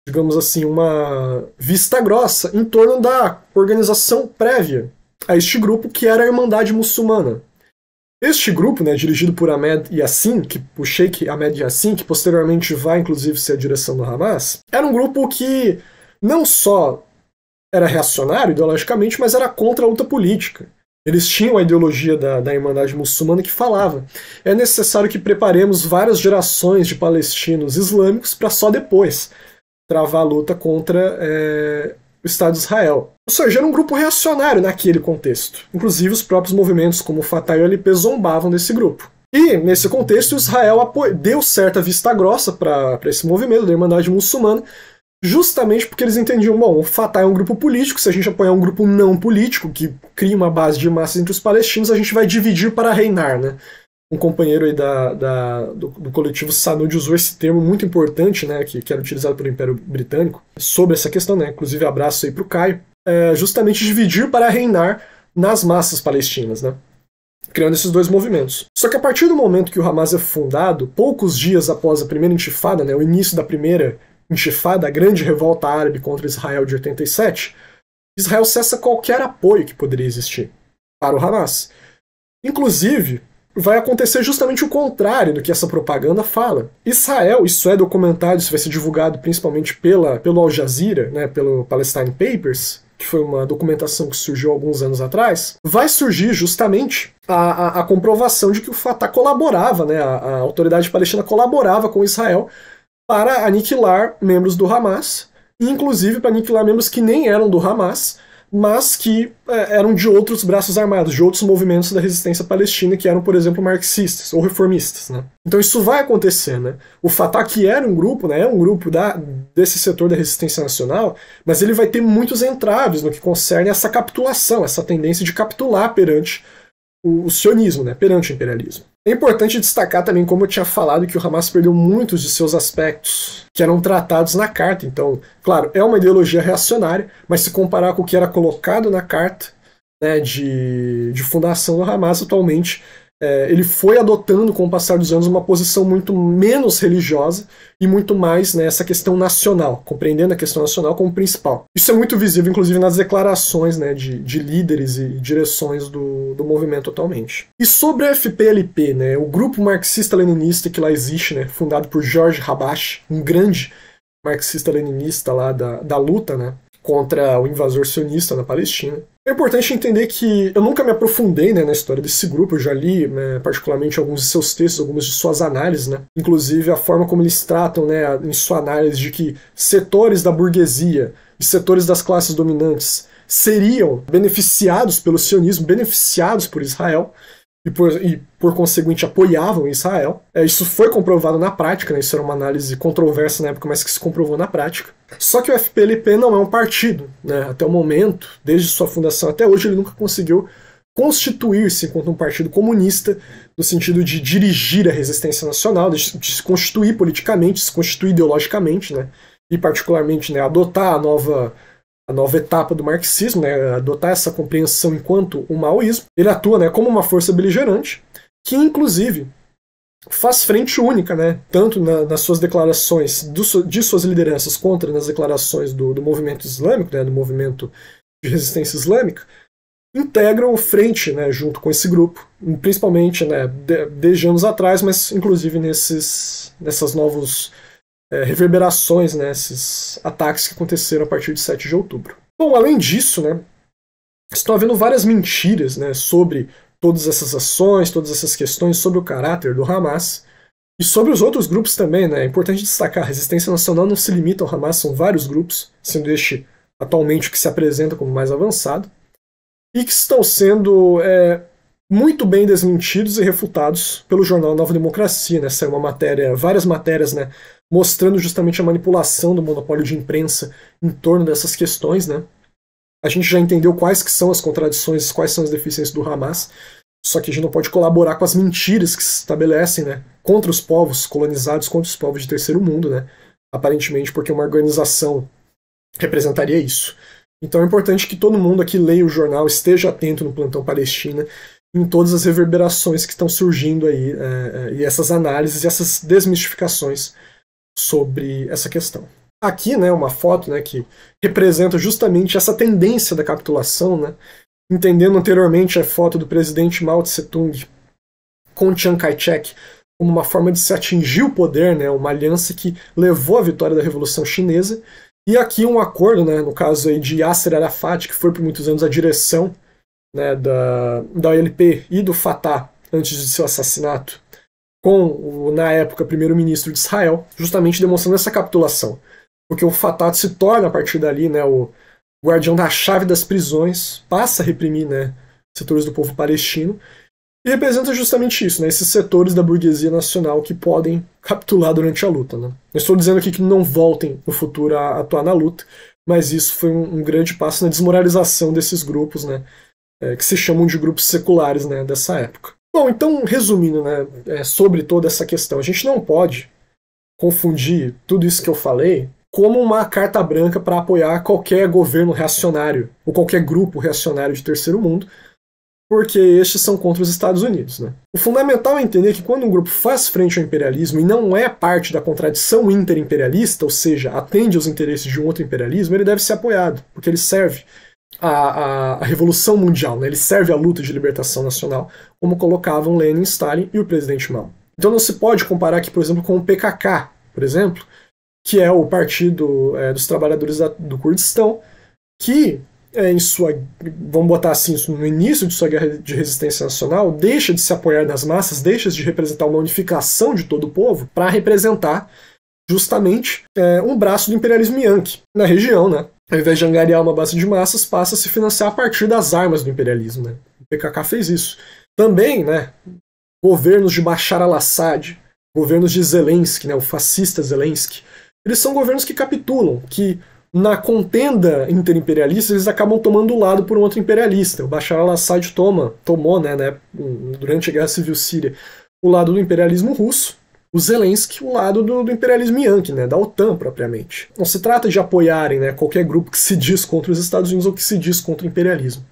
digamos assim, uma vista grossa em torno da organização prévia a este grupo que era a Irmandade Muçulmana. Este grupo, né, dirigido por Ahmed Yassin, que, o Sheikh Ahmed Yassin, que posteriormente vai inclusive ser a direção do Hamas, era um grupo que não só era reacionário ideologicamente, mas era contra a luta política. Eles tinham a ideologia da, da Irmandade Muçulmana que falava: é necessário que preparemos várias gerações de palestinos islâmicos para só depois travar a luta contra é, o Estado de Israel. Ou seja, era um grupo reacionário naquele contexto. Inclusive, os próprios movimentos como o Fatah e o LP zombavam desse grupo. E, nesse contexto, Israel deu certa vista grossa para esse movimento da Irmandade Muçulmana, justamente porque eles entendiam, bom, o Fatah é um grupo político, se a gente apoiar um grupo não político, que cria uma base de massa entre os palestinos, a gente vai dividir para reinar, né? um companheiro aí da, da do, do, coletivo Sanud usou esse termo muito importante, né, que, que era utilizado pelo Império Britânico, sobre essa questão, né, inclusive abraço aí para o Caio, é, justamente dividir para reinar nas massas palestinas, né, criando esses dois movimentos. Só que a partir do momento que o Hamas é fundado, poucos dias após a primeira intifada, né, o início da primeira intifada, a grande revolta árabe contra Israel de 87, Israel cessa qualquer apoio que poderia existir para o Hamas. Inclusive, vai acontecer justamente o contrário do que essa propaganda fala. Israel, isso é documentado, isso vai ser divulgado principalmente pela, pelo Al Jazeera, né, pelo Palestine Papers, que foi uma documentação que surgiu alguns anos atrás, vai surgir justamente a, a, a comprovação de que o Fatah colaborava, né, a, a autoridade palestina colaborava com Israel para aniquilar membros do Hamas, inclusive para aniquilar membros que nem eram do Hamas, mas que é, eram de outros braços armados, de outros movimentos da resistência palestina, que eram, por exemplo, marxistas ou reformistas. Né? Então isso vai acontecer. Né? O Fatah, que era um grupo, né, é um grupo da, desse setor da resistência nacional, mas ele vai ter muitos entraves no que concerne essa capitulação, essa tendência de capitular perante o, sionismo, né, perante o imperialismo. É importante destacar também, como eu tinha falado, que o Hamas perdeu muitos de seus aspectos que eram tratados na carta. Então, claro, é uma ideologia reacionária, mas se comparar com o que era colocado na carta né, de, de fundação do Hamas, atualmente é, ele foi adotando com o passar dos anos uma posição muito menos religiosa e muito mais nessa né, questão nacional, compreendendo a questão nacional como principal. Isso é muito visível, inclusive, nas declarações né, de, de, líderes e direções do, do, movimento atualmente. E sobre a FPLP, né, o grupo marxista-leninista que lá existe, né, fundado por George Habash, um grande marxista-leninista lá da, da luta né, contra o invasor sionista na Palestina, é importante entender que eu nunca me aprofundei né, na história desse grupo, eu já li né, particularmente alguns de seus textos, algumas de suas análises, né? inclusive a forma como eles tratam né, em sua análise de que setores da burguesia e setores das classes dominantes seriam beneficiados pelo sionismo, beneficiados por Israel, e por, e por conseguinte apoiavam Israel. É, isso foi comprovado na prática, né? isso era uma análise controversa na época, mas que se comprovou na prática. Só que o FPLP não é um partido. Né? Até o momento, desde sua fundação até hoje, ele nunca conseguiu constituir-se enquanto um partido comunista, no sentido de dirigir a resistência nacional, de se constituir politicamente, se constituir ideologicamente, né? e particularmente né, adotar a nova, a nova etapa do marxismo, né, adotar essa compreensão enquanto o maoísmo. Ele atua né, como uma força beligerante, que inclusive faz frente única, né? tanto na, nas suas declarações do, de suas lideranças contra nas declarações do, do movimento islâmico, né? do movimento de resistência islâmica, integram o frente né? junto com esse grupo, principalmente né? De, desde anos atrás, mas inclusive nesses, nessas novos é, reverberações, né? esses ataques que aconteceram a partir de 7 de outubro. Bom, além disso, né? estão havendo várias mentiras né, sobre todas essas ações, todas essas questões sobre o caráter do Hamas e sobre os outros grupos também, né? É importante destacar, a resistência nacional não se limita ao Hamas, são vários grupos, sendo este atualmente o que se apresenta como mais avançado, e que estão sendo é, muito bem desmentidos e refutados pelo jornal Nova Democracia, né? Saiu uma matéria, várias matérias, né? Mostrando justamente a manipulação do monopólio de imprensa em torno dessas questões, né? a gente já entendeu quais que são as contradições, quais são as deficiências do Hamas, só que a gente não pode colaborar com as mentiras que se estabelecem, né, contra os povos colonizados, contra os povos de terceiro mundo, né, aparentemente porque uma organização representaria isso. Então é importante que todo mundo aqui leia o jornal, esteja atento no plantão Palestina, em todas as reverberações que estão surgindo aí, é, é e essas análises e essas desmistificações sobre essa questão. Aqui, né, uma foto, né, que representa justamente essa tendência da capitulação, né? Entendendo anteriormente a foto do presidente Mao Tse-tung com Chiang Kai-shek como uma forma de se atingir o poder, né, uma aliança que levou à vitória da Revolução Chinesa. E aqui um acordo, né, no caso aí de Yasser Arafat, que foi por muitos anos a direção né, da, da OLP e do Fatah antes de seu assassinato, com o, na época, primeiro-ministro de Israel, justamente demonstrando essa capitulação porque o Fatato se torna a partir dali né, o guardião da chave das prisões, passa a reprimir né, setores do povo palestino, e representa justamente isso, né, esses setores da burguesia nacional que podem capitular durante a luta. Né. Eu estou dizendo aqui que não voltem no futuro a atuar na luta, mas isso foi um, um grande passo na desmoralização desses grupos, né, é, que se chamam de grupos seculares né, dessa época. Bom, então, resumindo né, é, sobre toda essa questão, a gente não pode confundir tudo isso que eu falei como uma carta branca para apoiar qualquer governo reacionário ou qualquer grupo reacionário de terceiro mundo, porque estes são contra os Estados Unidos. Né? O fundamental é entender que quando um grupo faz frente ao imperialismo e não é parte da contradição interimperialista, ou seja, atende aos interesses de um outro imperialismo, ele deve ser apoiado, porque ele serve à, à, à Revolução Mundial, né? ele serve à luta de libertação nacional, como colocavam Lenin, Stalin e o presidente Mao. Então não se pode comparar aqui, por exemplo, com o PKK, por exemplo, que é o Partido é, dos Trabalhadores da, do Kurdistão, que é, em sua, vamos botar assim, no início de sua guerra de resistência nacional, deixa de se apoiar nas massas, deixa de representar uma unificação de todo o povo para representar justamente é, um braço do imperialismo Yankee na região, né? Ao invés de angariar uma base de massas, passa a se financiar a partir das armas do imperialismo, né? O PKK fez isso. Também, né, governos de Bashar al-Assad, governos de Zelensky, né, o fascista Zelensky, eles são governos que capitulam, que na contenda interimperialista eles acabam tomando o lado por um outro imperialista. O Bashar al-Assad toma, tomou, né, né, durante a Guerra Civil Síria, o lado do imperialismo russo, o Zelensky o lado do, do, imperialismo Yankee, né, da OTAN propriamente. Não se trata de apoiarem né, qualquer grupo que se diz contra os Estados Unidos ou que se diz contra o imperialismo.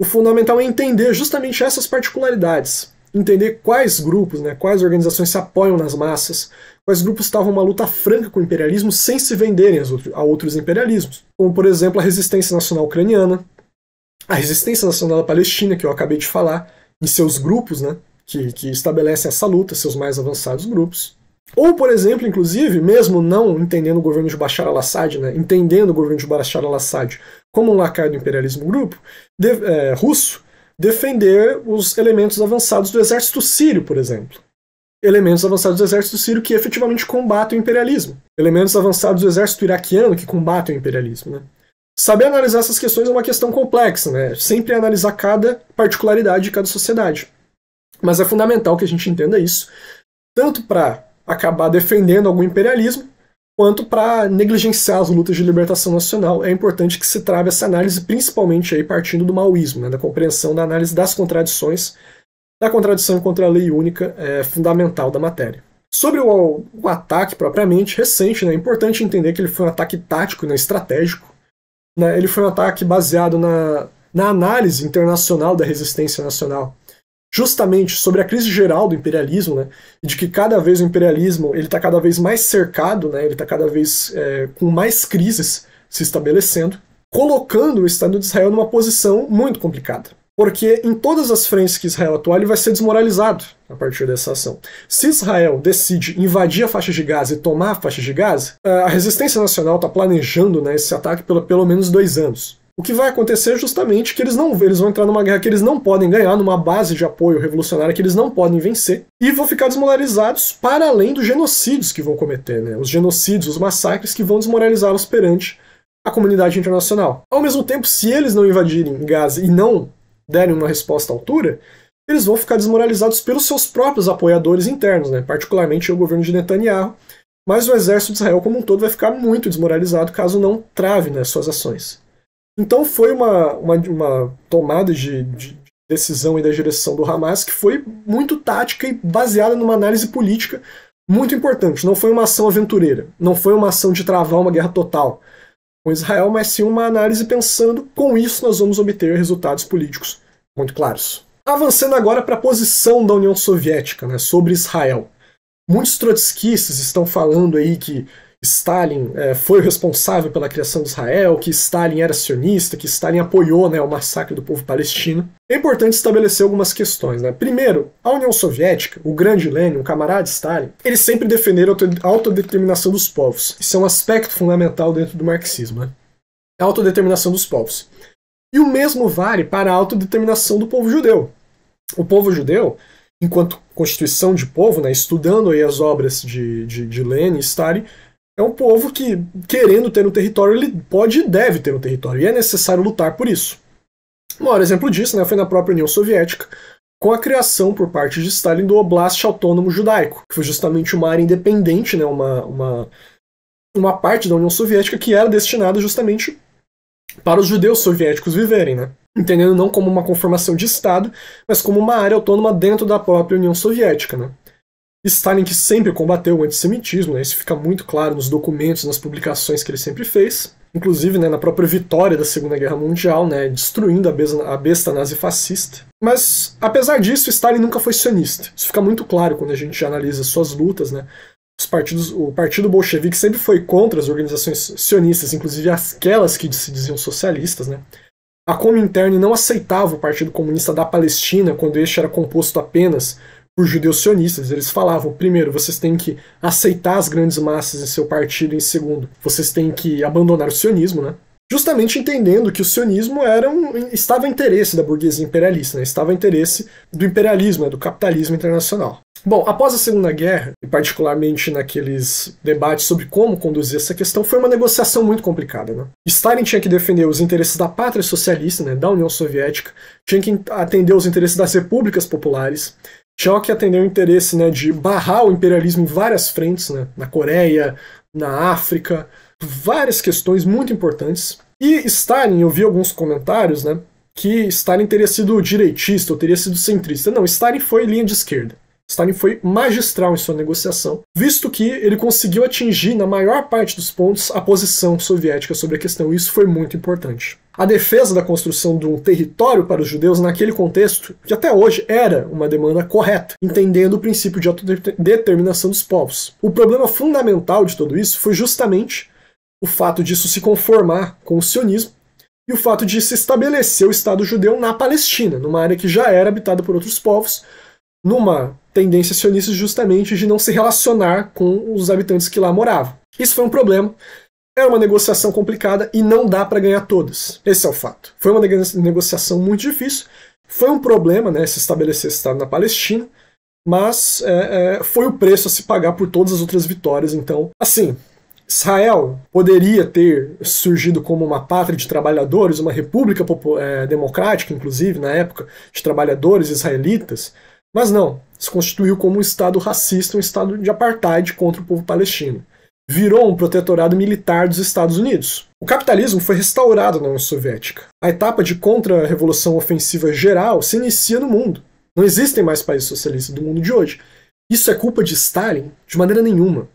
O fundamental é entender justamente essas particularidades, entender quais grupos, né, quais organizações se apoiam nas massas, Quais grupos estavam uma luta franca com o imperialismo sem se venderem a outros imperialismos, como por exemplo a resistência nacional ucraniana, a resistência nacional palestina, que eu acabei de falar, em seus grupos, né, que, que estabelecem essa luta, seus mais avançados grupos. Ou, por exemplo, inclusive, mesmo não entendendo o governo de Bashar al-Assad, né, entendendo o governo de Bashar al-Assad como um lacaio do imperialismo grupo, de, é, russo, defender os elementos avançados do exército sírio, por exemplo elementos avançados do exército sírio que efetivamente combatem o imperialismo, elementos avançados do exército iraquiano que combatem o imperialismo. Né? Saber analisar essas questões é uma questão complexa, né? sempre analisar cada particularidade de cada sociedade. Mas é fundamental que a gente entenda isso, tanto para acabar defendendo algum imperialismo, quanto para negligenciar as lutas de libertação nacional. É importante que se trave essa análise, principalmente aí partindo do maoísmo, né? da compreensão da análise das contradições da contradição contra a lei única é, fundamental da matéria. Sobre o, o ataque propriamente recente, né, é importante entender que ele foi um ataque tático, e né, estratégico. Né, ele foi um ataque baseado na, na análise internacional da resistência nacional, justamente sobre a crise geral do imperialismo, né, de que cada vez o imperialismo ele está cada vez mais cercado, né, ele está cada vez é, com mais crises se estabelecendo, colocando o Estado de Israel numa posição muito complicada. Porque em todas as frentes que Israel atuar, ele vai ser desmoralizado a partir dessa ação. Se Israel decide invadir a faixa de Gaza e tomar a faixa de Gaza, eh, a resistência nacional está planejando né, esse ataque pelo, pelo menos dois anos. O que vai acontecer é justamente que eles não eles vão entrar numa guerra que eles não podem ganhar, numa base de apoio revolucionária que eles não podem vencer, e vão ficar desmoralizados para além dos genocídios que vão cometer, né? Os genocídios, os massacres que vão desmoralizá-los perante a comunidade internacional. Ao mesmo tempo, se eles não invadirem Gaza e não derem uma resposta à altura, eles vão ficar desmoralizados pelos seus próprios apoiadores internos, né? particularmente o governo de Netanyahu. Mas o exército de Israel como um todo vai ficar muito desmoralizado caso não trave né, suas ações. Então foi uma, uma, uma tomada de, de, decisão e da direção do Hamas que foi muito tática e baseada numa análise política muito importante. Não foi uma ação aventureira, não foi uma ação de travar uma guerra total com Israel, mas sim uma análise pensando com isso nós vamos obter resultados políticos muito claros. Avançando agora para a posição da União Soviética né, sobre Israel. Muitos trotskistas estão falando aí que Stalin é, foi o responsável pela criação de Israel, que Stalin era sionista, que Stalin apoiou né, o massacre do povo palestino. É importante estabelecer algumas questões. Né? Primeiro, a União Soviética, o grande Lenin, o camarada Stalin, eles sempre defenderam a autodeterminação dos povos. Isso é um aspecto fundamental dentro do marxismo. Né? A autodeterminação dos povos. E o mesmo vale para a autodeterminação do povo judeu. O povo judeu, enquanto constituição de povo, né, estudando aí as obras de, de, de Lenin e Stalin, é um povo que, querendo ter um território, ele pode e deve ter um território, e é necessário lutar por isso. O maior exemplo disso né, foi na própria União Soviética, com a criação por parte de Stalin do Oblast Autônomo Judaico, que foi justamente uma área independente, né, uma, uma, uma parte da União Soviética que era destinada justamente para os judeus soviéticos viverem, né? entendendo não como uma conformação de Estado, mas como uma área autônoma dentro da própria União Soviética. Né? Stalin que sempre combateu o antissemitismo, né? isso fica muito claro nos documentos, nas publicações que ele sempre fez, inclusive né, na própria vitória da Segunda Guerra Mundial, né, destruindo a besta, a besta nazifascista. Mas, apesar disso, Stalin nunca foi sionista. Isso fica muito claro quando a gente analisa suas lutas. Né? Os partidos, o Partido Bolchevique sempre foi contra as organizações sionistas, inclusive aquelas que se diziam socialistas. Né? A Comintern não aceitava o Partido Comunista da Palestina quando este era composto apenas por judeus sionistas. Eles falavam, primeiro, vocês têm que aceitar as grandes massas em seu partido, em segundo, vocês têm que abandonar o sionismo, né? Justamente entendendo que o sionismo era um, estava em interesse da burguesia imperialista, né? estava em interesse do imperialismo, né? do capitalismo internacional. Bom, após a Segunda Guerra, e particularmente naqueles debates sobre como conduzir essa questão, foi uma negociação muito complicada. Né? Stalin tinha que defender os interesses da pátria socialista, né, da União Soviética, tinha que atender os interesses das repúblicas populares, Choque atendeu o interesse né, de barrar o imperialismo em várias frentes, né, na Coreia, na África, várias questões muito importantes. E Stalin, eu vi alguns comentários, né, que Stalin teria sido direitista ou teria sido centrista. Não, Stalin foi linha de esquerda. Stalin foi magistral em sua negociação, visto que ele conseguiu atingir, na maior parte dos pontos, a posição soviética sobre a questão. Isso foi muito importante. A defesa da construção de um território para os judeus naquele contexto, que até hoje era uma demanda correta, entendendo o princípio de autodeterminação dos povos. O problema fundamental de tudo isso foi justamente o fato disso se conformar com o sionismo e o fato de se estabelecer o Estado judeu na Palestina, numa área que já era habitada por outros povos, numa tendência sionista justamente de não se relacionar com os habitantes que lá moravam. Isso foi um problema. Era é uma negociação complicada e não dá para ganhar todas. Esse é o fato. Foi uma negociação muito difícil. Foi um problema né, se estabelecer Estado na Palestina, mas é, é, foi o preço a se pagar por todas as outras vitórias. Então, assim, Israel poderia ter surgido como uma pátria de trabalhadores, uma república é, democrática, inclusive, na época, de trabalhadores israelitas mas não, se constituiu como um Estado racista, um Estado de apartheid contra o povo palestino. Virou um protetorado militar dos Estados Unidos. O capitalismo foi restaurado na União Soviética. A etapa de contra-revolução ofensiva geral se inicia no mundo. Não existem mais países socialistas do mundo de hoje. Isso é culpa de Stalin? De maneira nenhuma.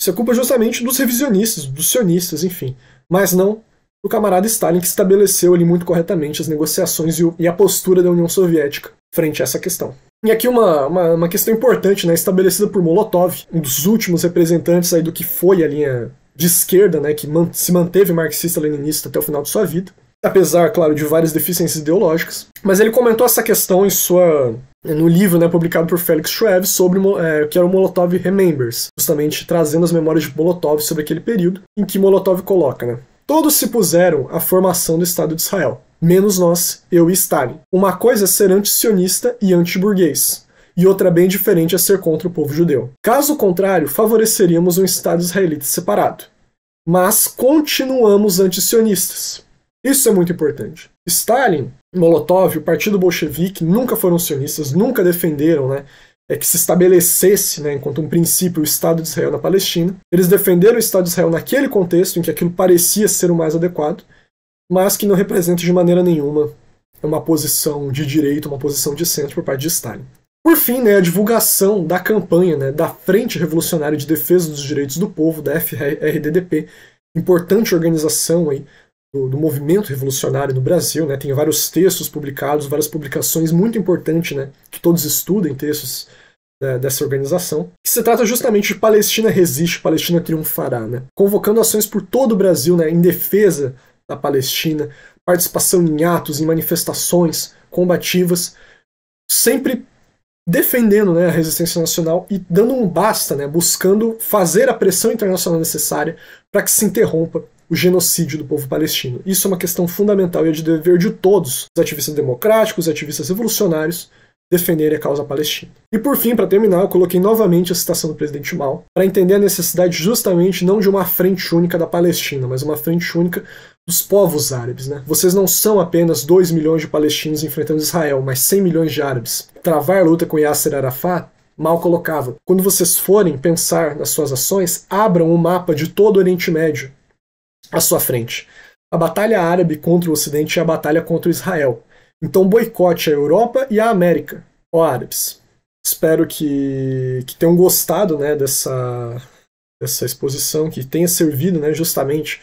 Isso é culpa justamente dos revisionistas, dos sionistas, enfim. Mas não do camarada Stalin, que estabeleceu ali muito corretamente as negociações e a postura da União Soviética frente a essa questão. E aqui uma, uma, uma, questão importante, né, estabelecida por Molotov, um dos últimos representantes aí do que foi a linha de esquerda, né, que man se manteve marxista-leninista até o final de sua vida, apesar, claro, de várias deficiências ideológicas. Mas ele comentou essa questão em sua no livro, né, publicado por Felix Schreves sobre é, que era o Molotov Remembers, justamente trazendo as memórias de Molotov sobre aquele período em que Molotov coloca, né, todos se puseram à formação do Estado de Israel menos nós, eu e Stalin. Uma coisa é ser anti-sionista e antiburguês, e outra bem diferente é ser contra o povo judeu. Caso contrário, favoreceríamos um Estado israelita separado. Mas continuamos anti-sionistas. Isso é muito importante. Stalin, Molotov, o Partido Bolchevique nunca foram sionistas, nunca defenderam, né? é que se estabelecesse, né, enquanto um princípio, o Estado de Israel na Palestina. Eles defenderam o Estado de Israel naquele contexto em que aquilo parecia ser o mais adequado, mas que não representa de maneira nenhuma uma posição de direito, uma posição de centro por parte de Stalin. Por fim, né, a divulgação da campanha né, da Frente Revolucionária de Defesa dos Direitos do Povo, da FRDDP, importante organização aí do, do, movimento revolucionário no Brasil, né? Tem vários textos publicados, várias publicações muito importante, né? Que todos estudem textos né, dessa organização. Que se trata justamente de Palestina resiste, Palestina triunfará, né? Convocando ações por todo o Brasil, né? Em defesa da Palestina, participação em atos, em manifestações combativas, sempre defendendo né, a resistência nacional e dando um basta, né, buscando fazer a pressão internacional necessária para que se interrompa o genocídio do povo palestino. Isso é uma questão fundamental e é de dever de todos, os ativistas democráticos, os ativistas revolucionários, defenderem a causa palestina. E por fim, para terminar, eu coloquei novamente a citação do presidente Mao, para entender a necessidade justamente não de uma frente única da Palestina, mas uma frente única dos povos árabes. Né? Vocês não são apenas 2 milhões de palestinos enfrentando Israel, mas 100 milhões de árabes. Travar a luta com Yasser Arafat mal colocava. Quando vocês forem pensar nas suas ações, abram o um mapa de todo o Oriente Médio à sua frente. A batalha árabe contra o Ocidente é a batalha contra o Israel. Então boicote a Europa e a América, ó árabes. Espero que, que tenham gostado né, dessa, dessa exposição, que tenha servido né, justamente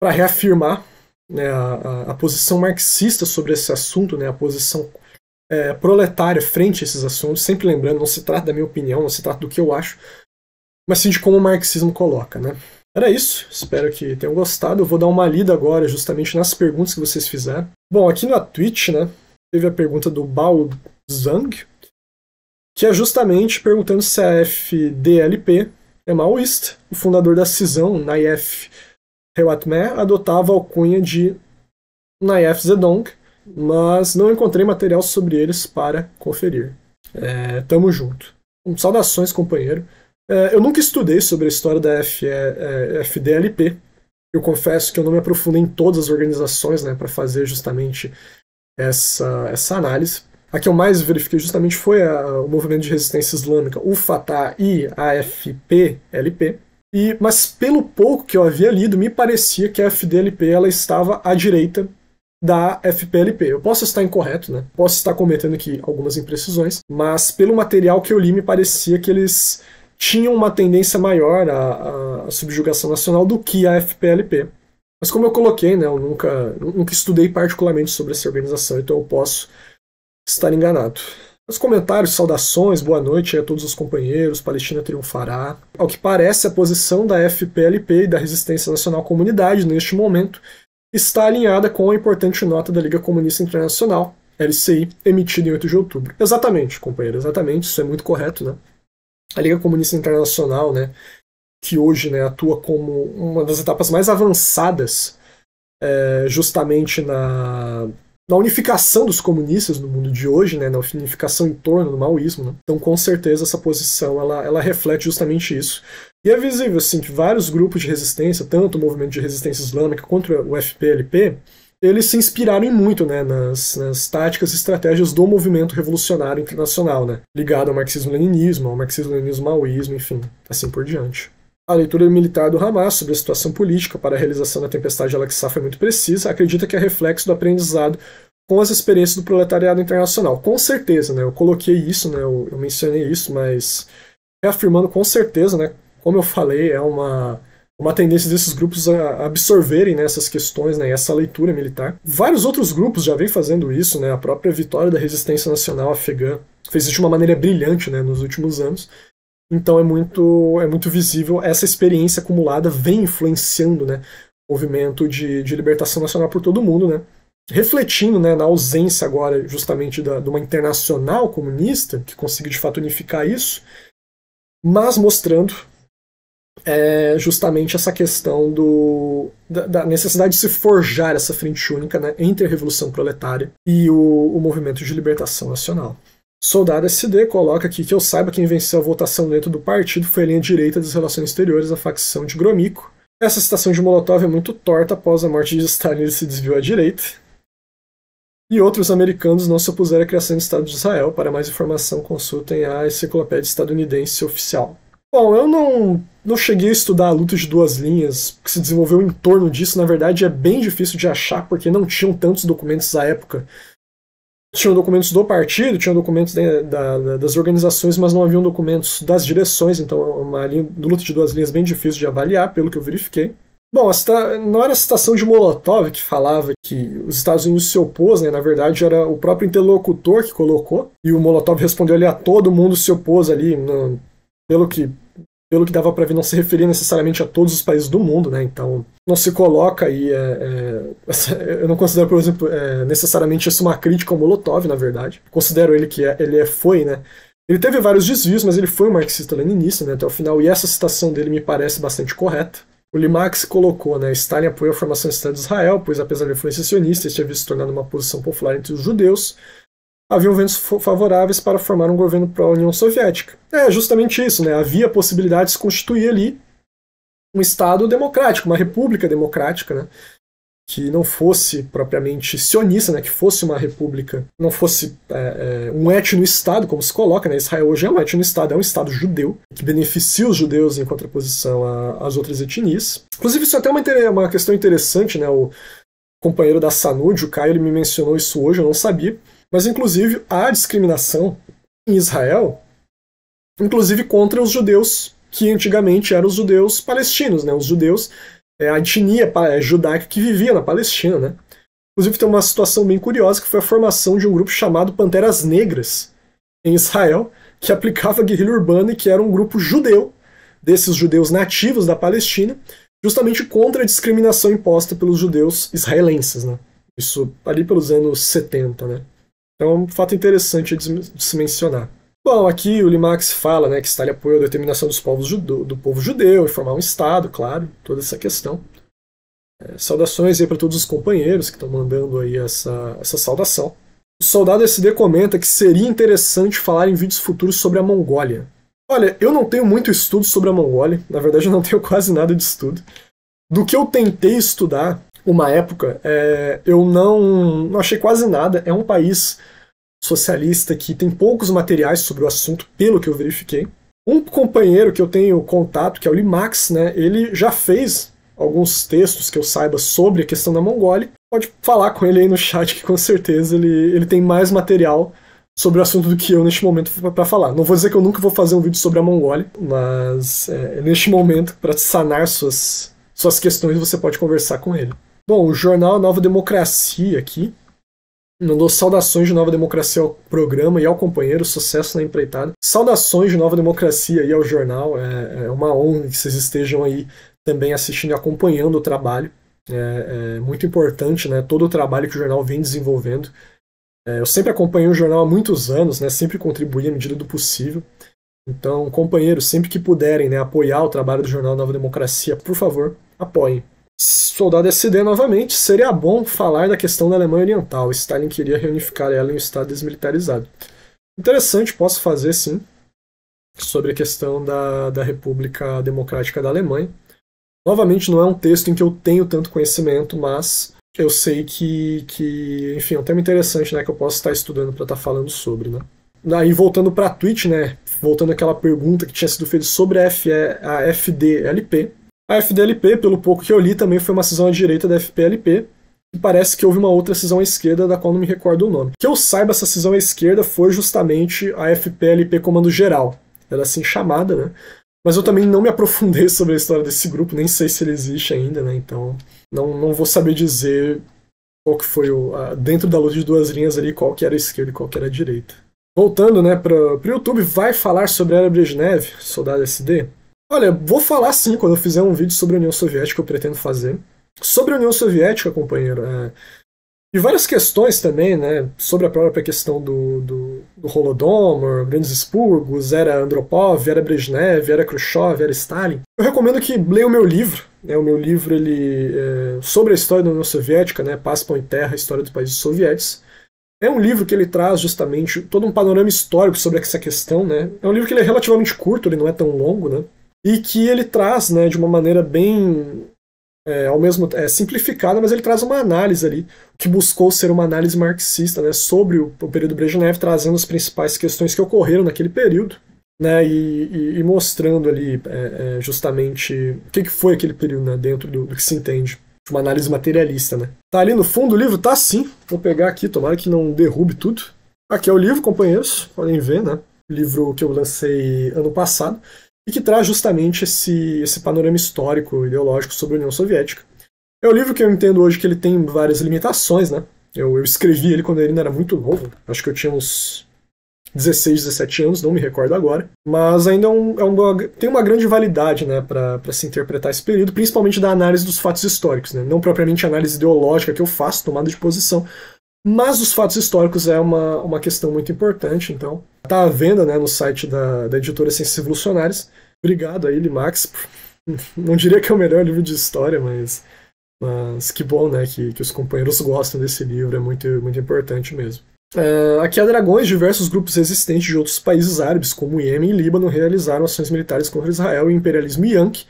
para reafirmar né, a, a, posição marxista sobre esse assunto, né, a posição é, proletária frente a esses assuntos, sempre lembrando, não se trata da minha opinião, não se trata do que eu acho, mas sim de como o marxismo coloca. Né? Era isso, espero que tenham gostado. Eu vou dar uma lida agora justamente nas perguntas que vocês fizeram. Bom, aqui na Twitch, né, teve a pergunta do Bao Zhang, que é justamente perguntando se a FDLP é maoísta. O fundador da cisão, Nayef Rewatmeh, adotava a alcunha de Nayef Zedong, mas não encontrei material sobre eles para conferir. É, tamo junto. Um, saudações, companheiro. É, eu nunca estudei sobre a história da é, FDLP. Eu confesso que eu não me aprofundei em todas as organizações né, para fazer justamente essa, essa análise. A que eu mais verifiquei justamente foi a, o movimento de resistência islâmica, o Fatah e a FPLP. E, mas pelo pouco que eu havia lido, me parecia que a FDLP ela estava à direita da FPLP. Eu posso estar incorreto, né? Posso estar cometendo aqui algumas imprecisões, mas pelo material que eu li, me parecia que eles tinham uma tendência maior à, à, subjugação nacional do que a FPLP. Mas como eu coloquei, né, eu nunca, nunca estudei particularmente sobre essa organização, então eu posso estar enganado. Os comentários, saudações, boa noite a todos os companheiros, Palestina triunfará. Ao que parece, a posição da FPLP e da Resistência Nacional Comunidade neste momento está alinhada com a importante nota da Liga Comunista Internacional, LCI, emitida em 8 de outubro. Exatamente, companheiro, exatamente, isso é muito correto, né? a Liga Comunista Internacional, né, que hoje né, atua como uma das etapas mais avançadas é, justamente na, na unificação dos comunistas no mundo de hoje, né, na unificação em torno do maoísmo. Né? Então, com certeza, essa posição ela, ela reflete justamente isso. E é visível assim, que vários grupos de resistência, tanto o movimento de resistência islâmica quanto o FPLP, eles se inspiraram muito né, nas, nas táticas e estratégias do movimento revolucionário internacional, né, ligado ao marxismo-leninismo, ao marxismo-leninismo-maoísmo, enfim, assim por diante. A leitura militar do Hamas sobre a situação política para a realização da tempestade de Al-Aqsa foi muito precisa, acredita que é reflexo do aprendizado com as experiências do proletariado internacional. Com certeza, né, eu coloquei isso, né, eu, eu mencionei isso, mas reafirmando com certeza, né, como eu falei, é uma uma tendência desses grupos a absorverem né, essas questões, né, essa leitura militar. Vários outros grupos já vêm fazendo isso, né, a própria vitória da resistência nacional afegã fez isso de uma maneira brilhante né, nos últimos anos. Então é muito, é muito visível essa experiência acumulada vem influenciando né, o movimento de, de libertação nacional por todo o mundo, né? refletindo né, na ausência agora justamente da, de uma internacional comunista que consiga de fato unificar isso, mas mostrando é justamente essa questão do, da, da, necessidade de se forjar essa frente única né, entre a Revolução Proletária e o, o Movimento de Libertação Nacional. Soldado SD coloca aqui que eu saiba quem venceu a votação dentro do partido foi a linha direita das relações exteriores, a facção de Gromico. Essa citação de Molotov é muito torta após a morte de Stalin ele se desviou à direita. E outros americanos não se opuseram à criação do Estado de Israel. Para mais informação, consultem a Enciclopédia Estadunidense Oficial. Bom, eu não, não cheguei a estudar a luta de duas linhas, que se desenvolveu em torno disso, na verdade é bem difícil de achar, porque não tinham tantos documentos à época. Tinham documentos do partido, tinham documentos da, da, das organizações, mas não haviam documentos das direções, então é uma linha, luta de duas linhas bem difícil de avaliar, pelo que eu verifiquei. Bom, cita, não era a citação de Molotov que falava que os Estados Unidos se opôs, né? na verdade era o próprio interlocutor que colocou, e o Molotov respondeu ali a todo mundo se opôs ali, no, pelo que pelo que dava para ver, não se referia necessariamente a todos os países do mundo, né? Então, não se coloca aí. É, é, eu não considero, por exemplo, é, necessariamente isso uma crítica ao Molotov, na verdade. Considero ele que é, ele é, foi, né? Ele teve vários desvios, mas ele foi um marxista-leninista né, até o final, e essa citação dele me parece bastante correta. O Limax colocou, né, Stalin apoiou a formação do Estado de Israel, pois apesar de influência sionista, este havia se tornado uma posição popular entre os judeus, haviam ventos favoráveis para formar um governo pró-União Soviética. É justamente isso, né? havia a possibilidade de se constituir ali um Estado democrático, uma república democrática, né? que não fosse propriamente sionista, né? que fosse uma república, não fosse é, é um etno-estado, como se coloca, né? Israel hoje é um etno-estado, é um estado judeu, que beneficia os judeus em contraposição às outras etnias. Inclusive, isso é até uma, uma questão interessante, né? o companheiro da Sanud, o Caio, ele me mencionou isso hoje, eu não sabia, mas, inclusive, há discriminação em Israel, inclusive contra os judeus, que antigamente eram os judeus palestinos, né? Os judeus, é, a etnia é, judaica que vivia na Palestina, né? Inclusive, tem uma situação bem curiosa que foi a formação de um grupo chamado Panteras Negras em Israel, que aplicava guerrilha urbana e que era um grupo judeu, desses judeus nativos da Palestina, justamente contra a discriminação imposta pelos judeus israelenses, né? Isso ali pelos anos 70, né? É um fato interessante de se mencionar. Bom, aqui o Limax fala né, que Stalin apoiou a determinação dos povos do povo judeu e formar um Estado, claro, toda essa questão. É, saudações aí para todos os companheiros que estão mandando aí essa, essa saudação. O soldado SD comenta que seria interessante falar em vídeos futuros sobre a Mongólia. Olha, eu não tenho muito estudo sobre a Mongólia, na verdade eu não tenho quase nada de estudo. Do que eu tentei estudar, uma época, é, eu não, não achei quase nada. É um país socialista que tem poucos materiais sobre o assunto, pelo que eu verifiquei. Um companheiro que eu tenho contato, que é o Limax, né, ele já fez alguns textos que eu saiba sobre a questão da Mongólia. Pode falar com ele aí no chat, que com certeza ele, ele tem mais material sobre o assunto do que eu neste momento para falar. Não vou dizer que eu nunca vou fazer um vídeo sobre a Mongólia, mas é, neste momento, para sanar suas, suas questões, você pode conversar com ele. Bom, o jornal Nova Democracia aqui mandou saudações de Nova Democracia ao programa e ao companheiro, sucesso na empreitada. Saudações de Nova Democracia e ao jornal, é, é uma honra que vocês estejam aí também assistindo e acompanhando o trabalho. É, é, muito importante, né? Todo o trabalho que o jornal vem desenvolvendo. É, eu sempre acompanhei o jornal há muitos anos, né? Sempre contribuí à medida do possível. Então, companheiros, sempre que puderem, né, apoiar o trabalho do jornal Nova Democracia, por favor, apoiem. Soldado SD novamente, seria bom falar da questão da Alemanha Oriental. Stalin queria reunificar ela em um estado desmilitarizado. Interessante, posso fazer sim, sobre a questão da, da República Democrática da Alemanha. Novamente, não é um texto em que eu tenho tanto conhecimento, mas eu sei que, que enfim, é um tema interessante né, que eu posso estar estudando para estar tá falando sobre. Né? Daí, voltando para a Twitch, né, voltando àquela pergunta que tinha sido feita sobre a, FE, a FDLP, a FDLP, pelo pouco que eu li, também foi uma cisão à direita da FPLP, e parece que houve uma outra cisão à esquerda da qual não me recordo o nome. Que eu saiba, essa cisão à esquerda foi justamente a FPLP Comando Geral. Era assim chamada, né? Mas eu também não me aprofundei sobre a história desse grupo, nem sei se ele existe ainda, né? Então não, não vou saber dizer qual que foi o. A, dentro da luta de duas linhas ali, qual que era a esquerda e qual que era a direita. Voltando, né, para o YouTube, vai falar sobre a Era Neve Soldado SD? Olha, vou falar sim quando eu fizer um vídeo sobre a União Soviética, eu pretendo fazer. Sobre a União Soviética, companheiro, é... e várias questões também, né? Sobre a própria questão do, do, do Holodomor, grandes expurgos, era Andropov, era Brezhnev, era Khrushchev, era Stalin. Eu recomendo que leia o meu livro, né? O meu livro ele é... sobre a história da União Soviética, né? Paz, Pão e Terra, História dos Países Soviéticos. É um livro que ele traz justamente todo um panorama histórico sobre essa questão, né? É um livro que ele é relativamente curto, ele não é tão longo, né? e que ele traz né, de uma maneira bem é, ao mesmo é simplificada, mas ele traz uma análise ali que buscou ser uma análise marxista né, sobre o, o período Brejnev, trazendo as principais questões que ocorreram naquele período. Né, e, e, e mostrando ali é, é, justamente o que, que, foi aquele período né, dentro do, do, que se entende uma análise materialista. Né. Tá ali no fundo do livro? Tá sim. Vou pegar aqui, tomara que não derrube tudo. Aqui é o livro, companheiros, podem ver, né? Livro que eu lancei ano passado e que traz justamente esse, esse panorama histórico ideológico sobre a União Soviética. É um livro que eu entendo hoje que ele tem várias limitações, né? Eu, eu escrevi ele quando ele ainda era muito novo, acho que eu tinha uns 16, 17 anos, não me recordo agora, mas ainda é um, é um tem uma grande validade né, para se interpretar esse período, principalmente da análise dos fatos históricos, né? não propriamente a análise ideológica que eu faço, tomada de posição, mas os fatos históricos é uma, uma questão muito importante, então. Está à venda né, no site da, da editora Ciências Revolucionárias. Obrigado aí, Limax. Por... Não diria que é o melhor livro de história, mas, mas que bom né, que, que os companheiros gostam desse livro, é muito, muito importante mesmo. Uh, aqui há dragões, diversos grupos existentes de outros países árabes, como Iêmen e Líbano, realizaram ações militares contra Israel e o imperialismo Yankee,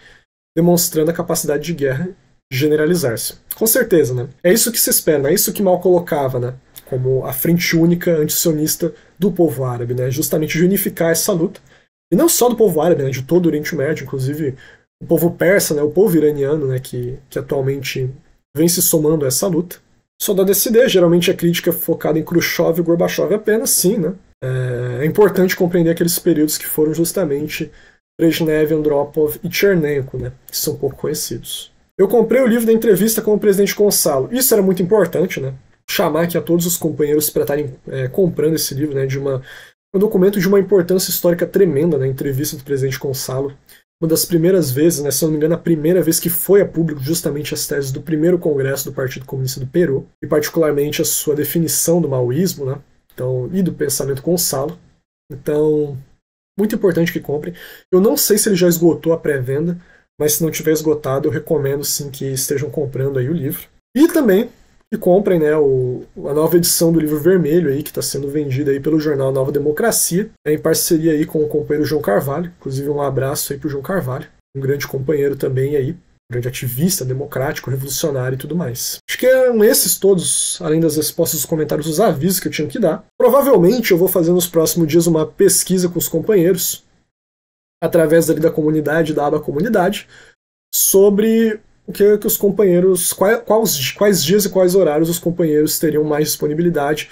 demonstrando a capacidade de guerra generalizar-se. Com certeza, né? É isso que se espera, né? é isso que mal colocava, né? Como a frente única antisionista do povo árabe, né? Justamente de unificar essa luta. E não só do povo árabe, né? De todo o Oriente Médio, inclusive o povo persa, né? O povo iraniano, né? Que, que atualmente vem se somando a essa luta. Só da DCD, geralmente a crítica é focada em Khrushchev e Gorbachev apenas, sim, né? É, é importante compreender aqueles períodos que foram justamente Brezhnev, Andropov e Chernenko, né? Que são pouco conhecidos. Eu comprei o livro da entrevista com o presidente Gonçalo. Isso era muito importante, né? Chamar aqui a todos os companheiros para estarem é, comprando esse livro, né? De uma, um documento de uma importância histórica tremenda, né? Entrevista do presidente Gonçalo. Uma das primeiras vezes, né? Se não me engano, a primeira vez que foi a público justamente as teses do primeiro congresso do Partido Comunista do Peru, e particularmente a sua definição do maoísmo, né? Então, e do pensamento Gonçalo. Então, muito importante que comprem. Eu não sei se ele já esgotou a pré-venda mas se não tiver esgotado, eu recomendo sim que estejam comprando aí o livro. E também que comprem né, o, a nova edição do livro vermelho aí, que está sendo vendida aí pelo jornal Nova Democracia, em parceria aí com o companheiro João Carvalho. Inclusive, um abraço aí para o João Carvalho, um grande companheiro também aí, um grande ativista democrático, revolucionário e tudo mais. Acho que eram esses todos, além das respostas dos comentários, os avisos que eu tinha que dar. Provavelmente eu vou fazer nos próximos dias uma pesquisa com os companheiros através ali da comunidade, da aba comunidade, sobre o que, que os companheiros, quais, quais, dias e quais horários os companheiros teriam mais disponibilidade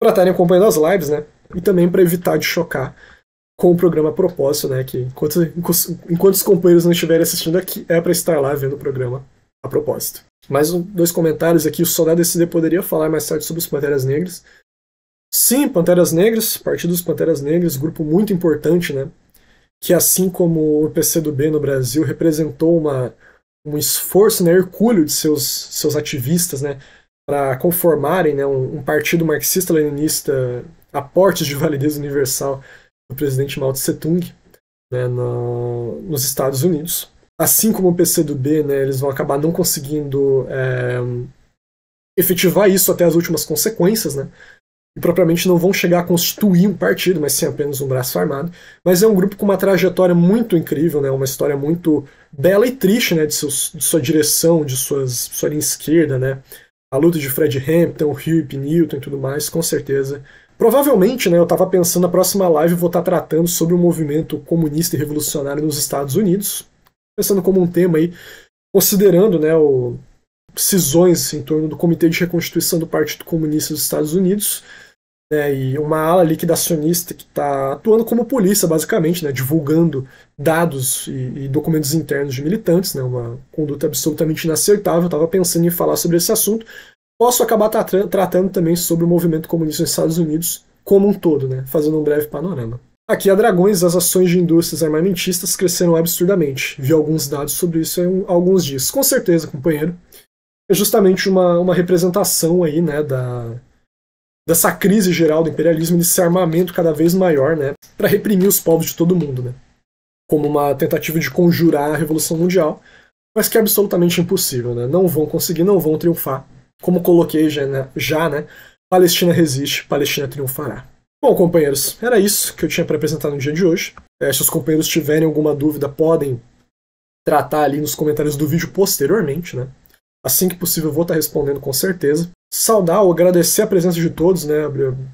para estarem acompanhando as lives, né? E também para evitar de chocar com o programa a propósito, né? Que enquanto, enquanto os companheiros não estiverem assistindo aqui, é para estar lá vendo o programa a propósito. Mais um, dois comentários aqui. O Soldado SD poderia falar mais tarde sobre os Panteras Negras. Sim, Panteras Negras, Partido dos Panteras Negras, grupo muito importante, né? que assim como o PCdoB no Brasil representou uma, um esforço né, hercúleo de seus, seus ativistas né, para conformarem né, um, um partido marxista-leninista a portes de validez universal do presidente Mao Tse-tung né, no, nos Estados Unidos. Assim como o PCdoB, né, eles vão acabar não conseguindo é, efetivar isso até as últimas consequências, né, e propriamente não vão chegar a constituir um partido, mas sim apenas um braço armado. Mas é um grupo com uma trajetória muito incrível, né? uma história muito bela e triste né? de, seus, de sua direção, de suas, sua linha esquerda. Né? A luta de Fred Hampton, Hugh Newton e tudo mais, com certeza. Provavelmente, né, eu estava pensando na próxima live vou estar tá tratando sobre o movimento comunista e revolucionário nos Estados Unidos, pensando como um tema aí, considerando né, o, cisões em torno do Comitê de Reconstituição do Partido Comunista dos Estados Unidos, né, e uma ala liquidacionista que está atuando como polícia, basicamente, né, divulgando dados e, e, documentos internos de militantes, né, uma conduta absolutamente inacertável. Estava pensando em falar sobre esse assunto. Posso acabar tra tratando também sobre o movimento comunista nos Estados Unidos como um todo, né, fazendo um breve panorama. Aqui a Dragões, as ações de indústrias armamentistas cresceram absurdamente. Vi alguns dados sobre isso há alguns dias. Com certeza, companheiro. É justamente uma, uma representação aí, né, da, dessa crise geral do imperialismo, desse armamento cada vez maior, né, para reprimir os povos de todo mundo, né, como uma tentativa de conjurar a revolução mundial, mas que é absolutamente impossível, né, não vão conseguir, não vão triunfar, como coloquei já, né, já, né Palestina resiste, Palestina triunfará. Bom, companheiros, era isso que eu tinha para apresentar no dia de hoje. É, se os companheiros tiverem alguma dúvida, podem tratar ali nos comentários do vídeo posteriormente, né? Assim que possível, vou estar respondendo com certeza. Saudar ou agradecer a presença de todos, né?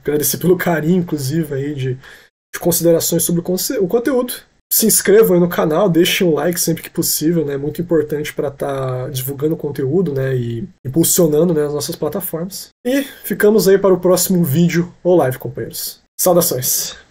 Agradecer pelo carinho, inclusive, aí, de, de considerações sobre o, o conteúdo. Se inscrevam aí no canal, deixem um like sempre que possível, né? É muito importante para estar tá divulgando o conteúdo, né? E impulsionando né, as nossas plataformas. E ficamos aí para o próximo vídeo ou live, companheiros. Saudações!